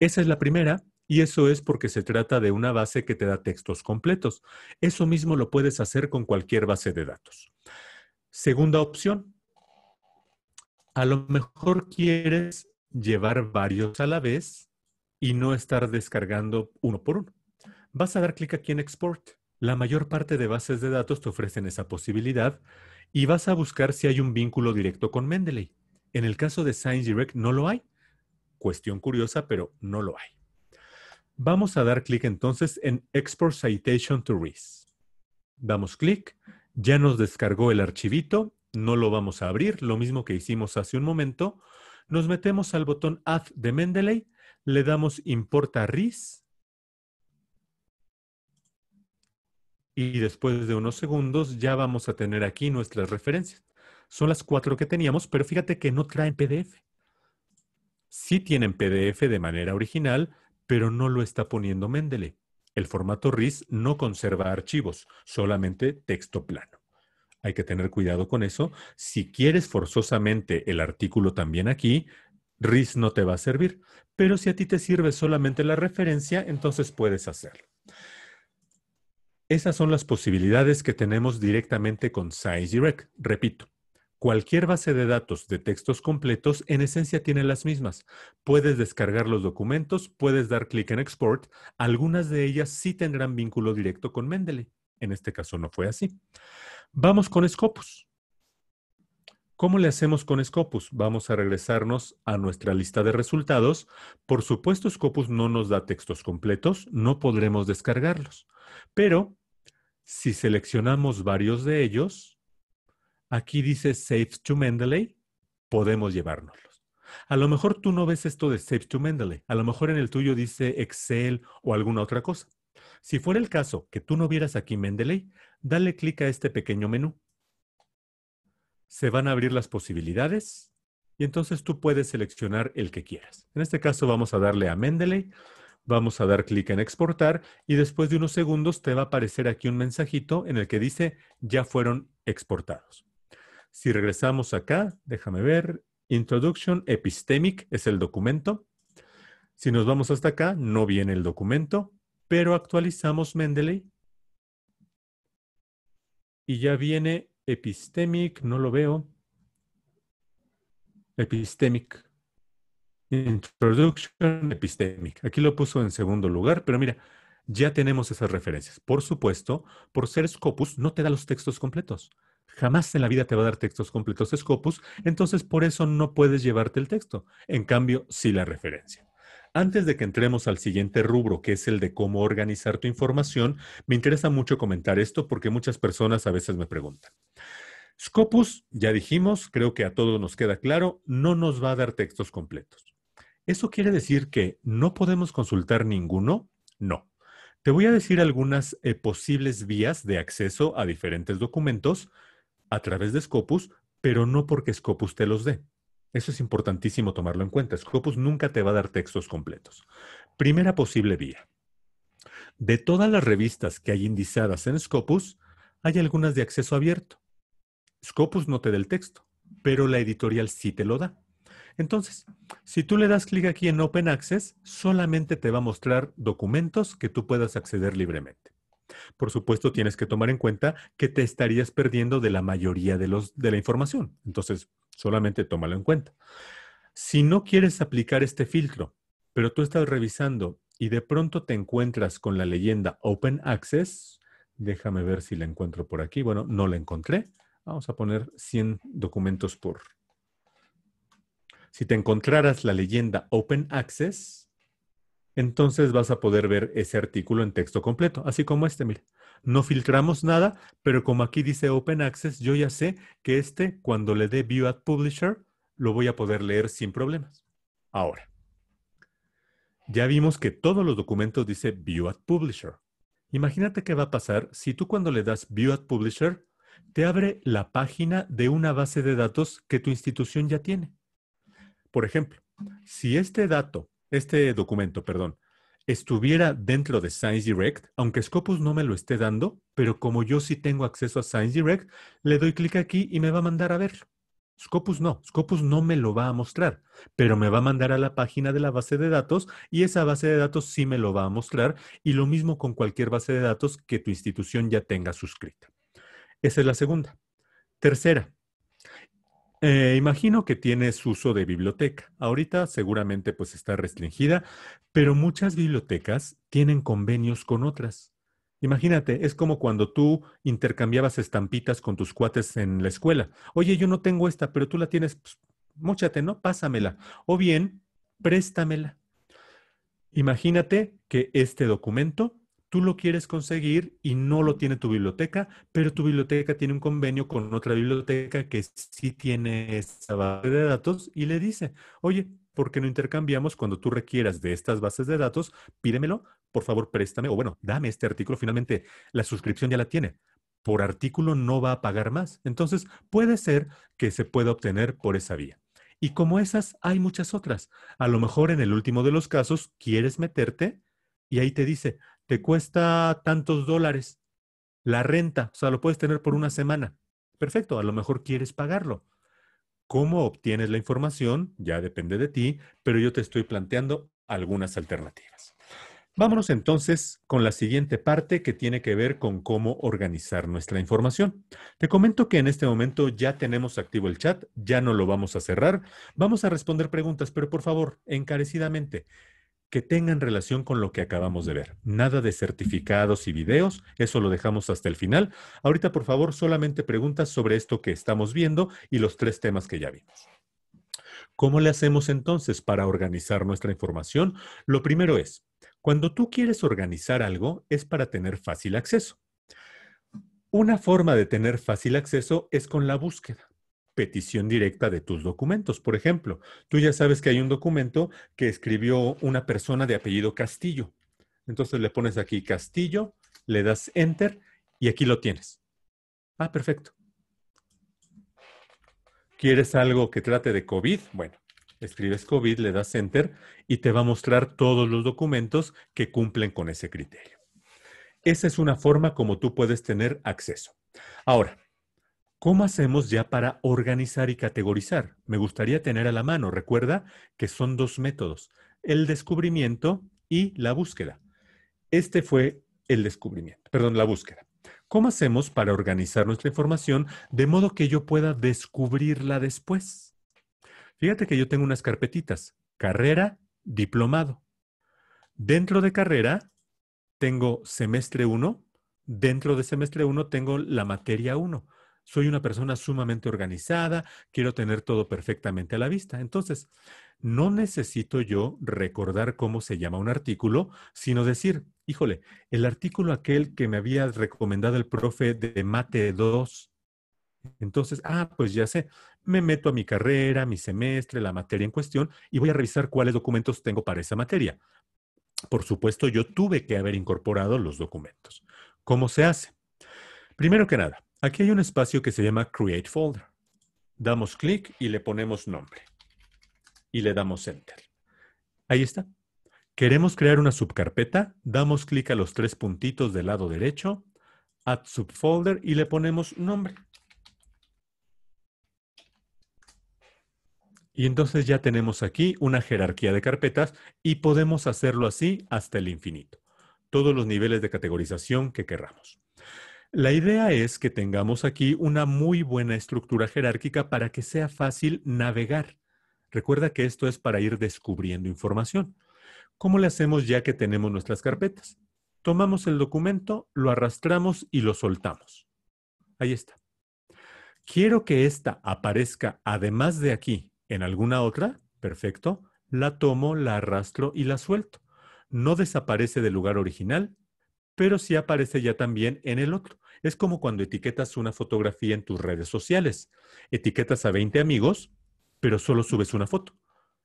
Esa es la primera y eso es porque se trata de una base que te da textos completos. Eso mismo lo puedes hacer con cualquier base de datos. Segunda opción. A lo mejor quieres llevar varios a la vez y no estar descargando uno por uno vas a dar clic aquí en Export. La mayor parte de bases de datos te ofrecen esa posibilidad y vas a buscar si hay un vínculo directo con Mendeley. En el caso de ScienceDirect no lo hay. Cuestión curiosa, pero no lo hay. Vamos a dar clic entonces en Export Citation to RIS. Damos clic, ya nos descargó el archivito, no lo vamos a abrir, lo mismo que hicimos hace un momento. Nos metemos al botón Add de Mendeley, le damos Importa RIS y después de unos segundos ya vamos a tener aquí nuestras referencias. Son las cuatro que teníamos, pero fíjate que no traen PDF. Sí tienen PDF de manera original, pero no lo está poniendo Mendeley. El formato RIS no conserva archivos, solamente texto plano. Hay que tener cuidado con eso. Si quieres forzosamente el artículo también aquí, RIS no te va a servir, pero si a ti te sirve solamente la referencia, entonces puedes hacerlo. Esas son las posibilidades que tenemos directamente con ScienceDirect. Repito, cualquier base de datos de textos completos en esencia tiene las mismas. Puedes descargar los documentos, puedes dar clic en export. Algunas de ellas sí tendrán vínculo directo con Mendeley. En este caso no fue así. Vamos con Scopus. ¿Cómo le hacemos con Scopus? Vamos a regresarnos a nuestra lista de resultados. Por supuesto, Scopus no nos da textos completos, no podremos descargarlos. Pero si seleccionamos varios de ellos, aquí dice Save to Mendeley, podemos llevárnoslos. A lo mejor tú no ves esto de Save to Mendeley, a lo mejor en el tuyo dice Excel o alguna otra cosa. Si fuera el caso que tú no vieras aquí Mendeley, dale clic a este pequeño menú. Se van a abrir las posibilidades y entonces tú puedes seleccionar el que quieras. En este caso vamos a darle a Mendeley Vamos a dar clic en exportar y después de unos segundos te va a aparecer aquí un mensajito en el que dice ya fueron exportados. Si regresamos acá, déjame ver, Introduction Epistemic es el documento. Si nos vamos hasta acá, no viene el documento, pero actualizamos Mendeley. Y ya viene Epistemic, no lo veo. Epistemic. Introduction Epistemic. Aquí lo puso en segundo lugar, pero mira, ya tenemos esas referencias. Por supuesto, por ser Scopus no te da los textos completos. Jamás en la vida te va a dar textos completos Scopus, entonces por eso no puedes llevarte el texto. En cambio, sí la referencia. Antes de que entremos al siguiente rubro, que es el de cómo organizar tu información, me interesa mucho comentar esto porque muchas personas a veces me preguntan. Scopus, ya dijimos, creo que a todos nos queda claro, no nos va a dar textos completos. ¿Eso quiere decir que no podemos consultar ninguno? No. Te voy a decir algunas eh, posibles vías de acceso a diferentes documentos a través de Scopus, pero no porque Scopus te los dé. Eso es importantísimo tomarlo en cuenta. Scopus nunca te va a dar textos completos. Primera posible vía. De todas las revistas que hay indizadas en Scopus, hay algunas de acceso abierto. Scopus no te da el texto, pero la editorial sí te lo da. Entonces, si tú le das clic aquí en Open Access, solamente te va a mostrar documentos que tú puedas acceder libremente. Por supuesto, tienes que tomar en cuenta que te estarías perdiendo de la mayoría de, los, de la información. Entonces, solamente tómalo en cuenta. Si no quieres aplicar este filtro, pero tú estás revisando y de pronto te encuentras con la leyenda Open Access, déjame ver si la encuentro por aquí. Bueno, no la encontré. Vamos a poner 100 documentos por si te encontraras la leyenda Open Access, entonces vas a poder ver ese artículo en texto completo, así como este, mira. No filtramos nada, pero como aquí dice Open Access, yo ya sé que este, cuando le dé View at Publisher, lo voy a poder leer sin problemas. Ahora, ya vimos que todos los documentos dice View at Publisher. Imagínate qué va a pasar si tú cuando le das View at Publisher, te abre la página de una base de datos que tu institución ya tiene. Por ejemplo, si este dato, este documento, perdón, estuviera dentro de ScienceDirect, aunque Scopus no me lo esté dando, pero como yo sí tengo acceso a ScienceDirect, le doy clic aquí y me va a mandar a verlo. Scopus no, Scopus no me lo va a mostrar, pero me va a mandar a la página de la base de datos y esa base de datos sí me lo va a mostrar y lo mismo con cualquier base de datos que tu institución ya tenga suscrita. Esa es la segunda. Tercera, eh, imagino que tienes uso de biblioteca. Ahorita seguramente pues está restringida, pero muchas bibliotecas tienen convenios con otras. Imagínate, es como cuando tú intercambiabas estampitas con tus cuates en la escuela. Oye, yo no tengo esta, pero tú la tienes, pues, ¿no? Pásamela. O bien, préstamela. Imagínate que este documento Tú lo quieres conseguir y no lo tiene tu biblioteca, pero tu biblioteca tiene un convenio con otra biblioteca que sí tiene esa base de datos y le dice, oye, ¿por qué no intercambiamos cuando tú requieras de estas bases de datos? Pídemelo, por favor, préstame, o bueno, dame este artículo. Finalmente, la suscripción ya la tiene. Por artículo no va a pagar más. Entonces, puede ser que se pueda obtener por esa vía. Y como esas, hay muchas otras. A lo mejor en el último de los casos quieres meterte y ahí te dice, te cuesta tantos dólares la renta, o sea, lo puedes tener por una semana. Perfecto, a lo mejor quieres pagarlo. ¿Cómo obtienes la información? Ya depende de ti, pero yo te estoy planteando algunas alternativas. Vámonos entonces con la siguiente parte que tiene que ver con cómo organizar nuestra información. Te comento que en este momento ya tenemos activo el chat, ya no lo vamos a cerrar, vamos a responder preguntas, pero por favor, encarecidamente, que tengan relación con lo que acabamos de ver. Nada de certificados y videos, eso lo dejamos hasta el final. Ahorita, por favor, solamente preguntas sobre esto que estamos viendo y los tres temas que ya vimos. ¿Cómo le hacemos entonces para organizar nuestra información? Lo primero es, cuando tú quieres organizar algo es para tener fácil acceso. Una forma de tener fácil acceso es con la búsqueda petición directa de tus documentos. Por ejemplo, tú ya sabes que hay un documento que escribió una persona de apellido Castillo. Entonces le pones aquí Castillo, le das Enter y aquí lo tienes. Ah, perfecto. ¿Quieres algo que trate de COVID? Bueno, escribes COVID, le das Enter y te va a mostrar todos los documentos que cumplen con ese criterio. Esa es una forma como tú puedes tener acceso. Ahora, ¿Cómo hacemos ya para organizar y categorizar? Me gustaría tener a la mano. Recuerda que son dos métodos, el descubrimiento y la búsqueda. Este fue el descubrimiento, perdón, la búsqueda. ¿Cómo hacemos para organizar nuestra información de modo que yo pueda descubrirla después? Fíjate que yo tengo unas carpetitas, carrera, diplomado. Dentro de carrera tengo semestre 1, dentro de semestre 1 tengo la materia 1 soy una persona sumamente organizada, quiero tener todo perfectamente a la vista. Entonces, no necesito yo recordar cómo se llama un artículo, sino decir, híjole, el artículo aquel que me había recomendado el profe de Mate 2. Entonces, ah, pues ya sé, me meto a mi carrera, mi semestre, la materia en cuestión y voy a revisar cuáles documentos tengo para esa materia. Por supuesto, yo tuve que haber incorporado los documentos. ¿Cómo se hace? Primero que nada, Aquí hay un espacio que se llama Create Folder. Damos clic y le ponemos nombre. Y le damos Enter. Ahí está. Queremos crear una subcarpeta. Damos clic a los tres puntitos del lado derecho. Add Subfolder y le ponemos nombre. Y entonces ya tenemos aquí una jerarquía de carpetas y podemos hacerlo así hasta el infinito. Todos los niveles de categorización que querramos. La idea es que tengamos aquí una muy buena estructura jerárquica para que sea fácil navegar. Recuerda que esto es para ir descubriendo información. ¿Cómo le hacemos ya que tenemos nuestras carpetas? Tomamos el documento, lo arrastramos y lo soltamos. Ahí está. Quiero que esta aparezca además de aquí en alguna otra, perfecto, la tomo, la arrastro y la suelto. No desaparece del lugar original, pero sí aparece ya también en el otro. Es como cuando etiquetas una fotografía en tus redes sociales. Etiquetas a 20 amigos, pero solo subes una foto.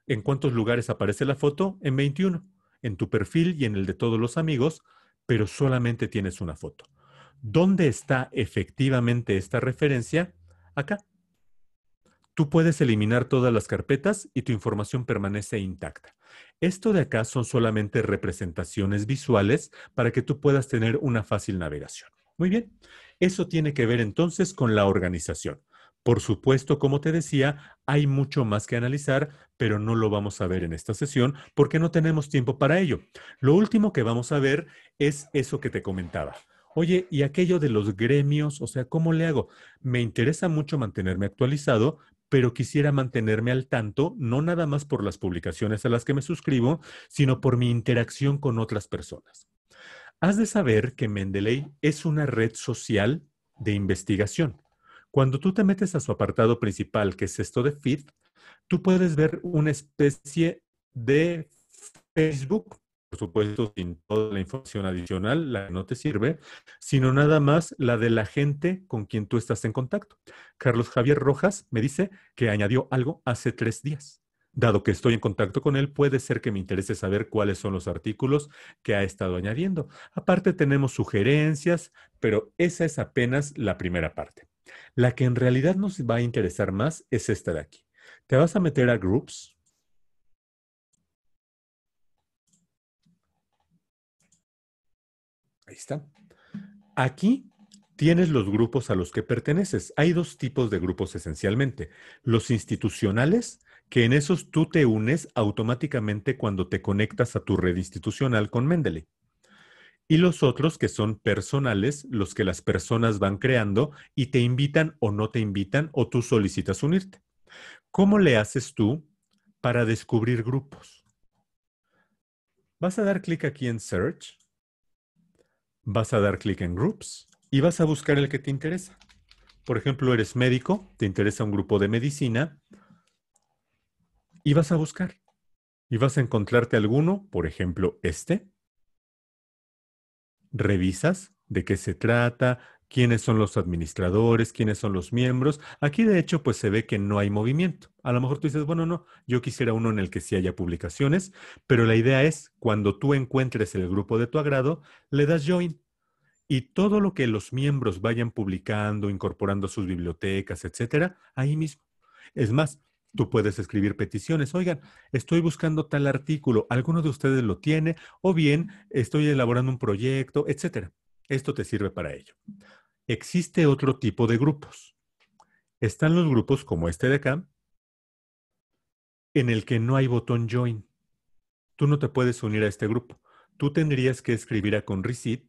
¿En cuántos lugares aparece la foto? En 21. En tu perfil y en el de todos los amigos, pero solamente tienes una foto. ¿Dónde está efectivamente esta referencia? Acá. Tú puedes eliminar todas las carpetas y tu información permanece intacta. Esto de acá son solamente representaciones visuales para que tú puedas tener una fácil navegación. Muy bien, eso tiene que ver entonces con la organización. Por supuesto, como te decía, hay mucho más que analizar, pero no lo vamos a ver en esta sesión porque no tenemos tiempo para ello. Lo último que vamos a ver es eso que te comentaba. Oye, y aquello de los gremios, o sea, ¿cómo le hago? Me interesa mucho mantenerme actualizado, pero quisiera mantenerme al tanto, no nada más por las publicaciones a las que me suscribo, sino por mi interacción con otras personas. Has de saber que Mendeley es una red social de investigación. Cuando tú te metes a su apartado principal, que es esto de feed, tú puedes ver una especie de Facebook por supuesto, sin toda la información adicional, la que no te sirve, sino nada más la de la gente con quien tú estás en contacto. Carlos Javier Rojas me dice que añadió algo hace tres días. Dado que estoy en contacto con él, puede ser que me interese saber cuáles son los artículos que ha estado añadiendo. Aparte tenemos sugerencias, pero esa es apenas la primera parte. La que en realidad nos va a interesar más es esta de aquí. Te vas a meter a Groups, Aquí tienes los grupos a los que perteneces. Hay dos tipos de grupos esencialmente. Los institucionales, que en esos tú te unes automáticamente cuando te conectas a tu red institucional con Mendeley. Y los otros que son personales, los que las personas van creando y te invitan o no te invitan o tú solicitas unirte. ¿Cómo le haces tú para descubrir grupos? Vas a dar clic aquí en Search vas a dar clic en Groups y vas a buscar el que te interesa. Por ejemplo, eres médico, te interesa un grupo de medicina y vas a buscar. Y vas a encontrarte alguno, por ejemplo, este. Revisas de qué se trata, quiénes son los administradores, quiénes son los miembros. Aquí de hecho pues se ve que no hay movimiento. A lo mejor tú dices, bueno, no, yo quisiera uno en el que sí haya publicaciones, pero la idea es cuando tú encuentres el grupo de tu agrado, le das join. Y todo lo que los miembros vayan publicando, incorporando sus bibliotecas, etcétera, ahí mismo. Es más, Tú puedes escribir peticiones. Oigan, estoy buscando tal artículo, alguno de ustedes lo tiene, o bien estoy elaborando un proyecto, etcétera. Esto te sirve para ello. Existe otro tipo de grupos. Están los grupos como este de acá, en el que no hay botón join. Tú no te puedes unir a este grupo. Tú tendrías que escribir a Conricit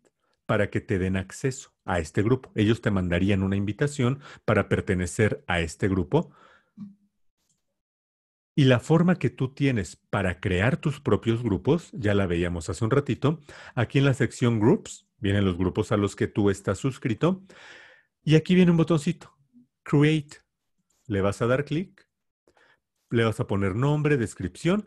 para que te den acceso a este grupo. Ellos te mandarían una invitación para pertenecer a este grupo. Y la forma que tú tienes para crear tus propios grupos, ya la veíamos hace un ratito, aquí en la sección Groups, vienen los grupos a los que tú estás suscrito. Y aquí viene un botoncito, Create. Le vas a dar clic, le vas a poner nombre, descripción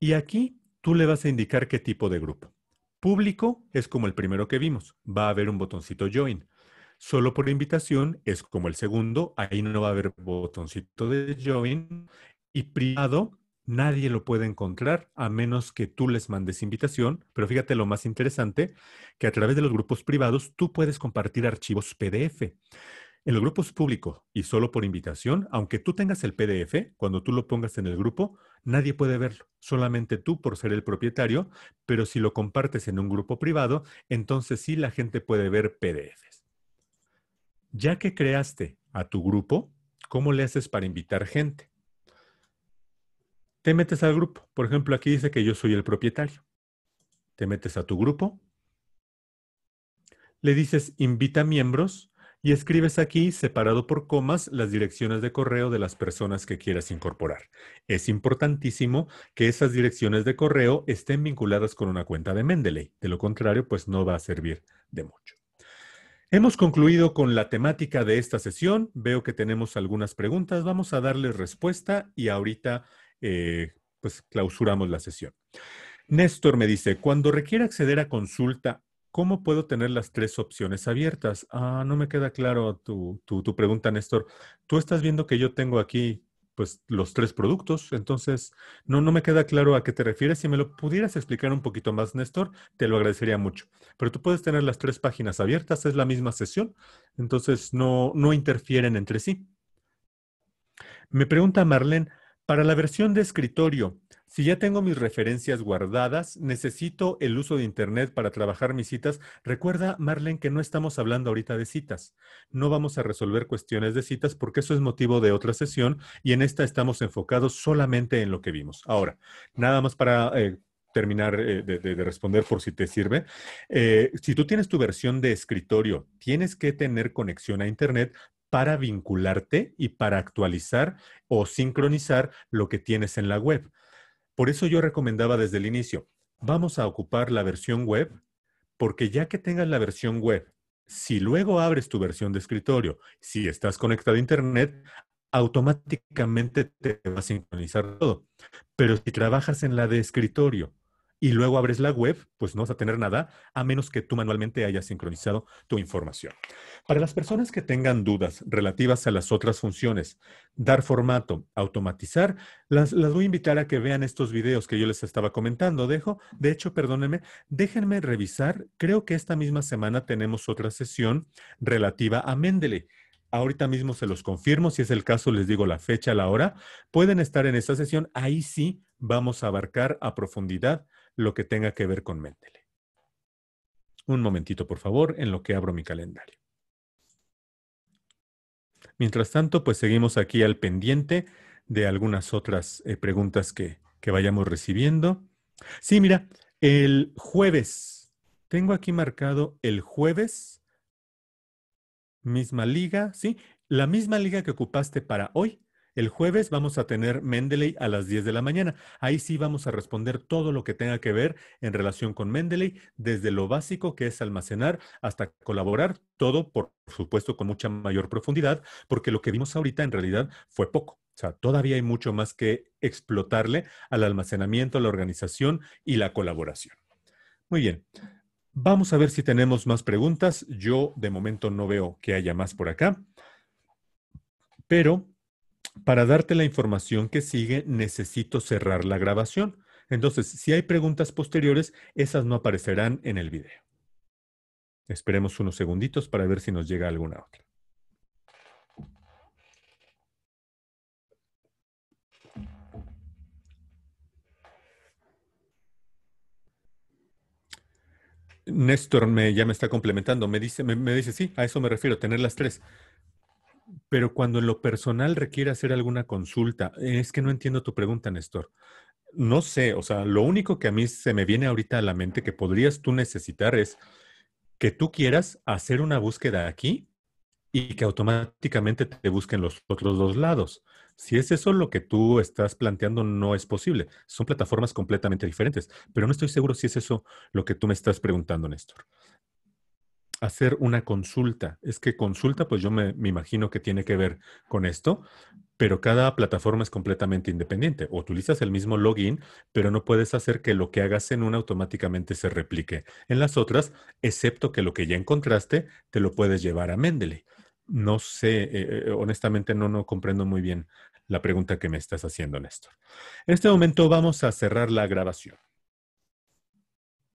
y aquí tú le vas a indicar qué tipo de grupo. Público es como el primero que vimos, va a haber un botoncito Join. Solo por invitación es como el segundo, ahí no va a haber botoncito de Join. Y privado Nadie lo puede encontrar a menos que tú les mandes invitación, pero fíjate lo más interesante, que a través de los grupos privados tú puedes compartir archivos PDF. En los grupos públicos y solo por invitación, aunque tú tengas el PDF, cuando tú lo pongas en el grupo, nadie puede verlo, solamente tú por ser el propietario, pero si lo compartes en un grupo privado, entonces sí la gente puede ver PDFs. Ya que creaste a tu grupo, ¿cómo le haces para invitar gente? Te metes al grupo. Por ejemplo, aquí dice que yo soy el propietario. Te metes a tu grupo. Le dices invita miembros y escribes aquí, separado por comas, las direcciones de correo de las personas que quieras incorporar. Es importantísimo que esas direcciones de correo estén vinculadas con una cuenta de Mendeley. De lo contrario, pues no va a servir de mucho. Hemos concluido con la temática de esta sesión. Veo que tenemos algunas preguntas. Vamos a darles respuesta y ahorita eh, pues clausuramos la sesión. Néstor me dice, cuando requiere acceder a consulta, ¿cómo puedo tener las tres opciones abiertas? Ah, no me queda claro tu, pregunta, Néstor. Tú estás viendo que yo tengo aquí pues los tres productos. Entonces, no, no me queda claro a qué te refieres. Si me lo pudieras explicar un poquito más, Néstor, te lo agradecería mucho. Pero tú puedes tener las tres páginas abiertas, es la misma sesión, entonces no, no interfieren entre sí. Me pregunta Marlene, para la versión de escritorio, si ya tengo mis referencias guardadas, necesito el uso de Internet para trabajar mis citas. Recuerda, Marlene, que no estamos hablando ahorita de citas. No vamos a resolver cuestiones de citas porque eso es motivo de otra sesión y en esta estamos enfocados solamente en lo que vimos. Ahora, nada más para eh, terminar eh, de, responder por si te sirve. Eh, si tú tienes tu versión de escritorio, tienes que tener conexión a Internet para vincularte y para actualizar o sincronizar lo que tienes en la web. Por eso yo recomendaba desde el inicio, vamos a ocupar la versión web, porque ya que tengas la versión web, si luego abres tu versión de escritorio, si estás conectado a Internet, automáticamente te va a sincronizar todo. Pero si trabajas en la de escritorio y luego abres la web, pues no vas a tener nada, a menos que tú manualmente hayas sincronizado tu información. Para las personas que tengan dudas relativas a las otras funciones, dar formato, automatizar, las, voy a invitar a que vean estos videos que yo les estaba comentando. Dejo, de hecho, perdónenme, déjenme revisar. Creo que esta misma semana tenemos otra sesión relativa a Mendeley. Ahorita mismo se los confirmo, si es el caso les digo la fecha, la hora. Pueden estar en esta sesión, ahí sí vamos a abarcar a profundidad lo que tenga que ver con Mendeley. Un momentito, por favor, en lo que abro mi calendario. Mientras tanto, pues seguimos aquí al pendiente de algunas otras eh, preguntas que, que, vayamos recibiendo. Sí, mira, el jueves, tengo aquí marcado el jueves, misma liga, ¿sí? La misma liga que ocupaste para hoy el jueves vamos a tener Mendeley a las 10 de la mañana. Ahí sí vamos a responder todo lo que tenga que ver en relación con Mendeley, desde lo básico que es almacenar hasta colaborar, todo por supuesto con mucha mayor profundidad, porque lo que vimos ahorita en realidad fue poco. O sea, todavía hay mucho más que explotarle al almacenamiento, a la organización y la colaboración. Muy bien. Vamos a ver si tenemos más preguntas. Yo de momento no veo que haya más por acá, pero para darte la información que sigue, necesito cerrar la grabación. Entonces, si hay preguntas posteriores, esas no aparecerán en el video. Esperemos unos segunditos para ver si nos llega alguna otra. Néstor me, ya me está complementando, me dice, me dice, sí, a eso me refiero, tener las tres. Pero cuando en lo personal requiere hacer alguna consulta, es que no entiendo tu pregunta, Néstor. No sé, o sea, lo único que a mí se me viene ahorita a la mente que podrías tú necesitar es que tú quieras hacer una búsqueda aquí y que automáticamente te busquen los otros dos lados. Si es eso lo que tú estás planteando, no es posible. Son plataformas completamente diferentes, pero no estoy seguro si es eso lo que tú me estás preguntando, Néstor hacer una consulta. Es que consulta, pues yo me, imagino que tiene que ver con esto, pero cada plataforma es completamente independiente. O utilizas el mismo login, pero no puedes hacer que lo que hagas en una automáticamente se replique en las otras, excepto que lo que ya encontraste te lo puedes llevar a Mendeley. No sé, eh, eh, honestamente no, no comprendo muy bien la pregunta que me estás haciendo, Néstor. En este momento vamos a cerrar la grabación.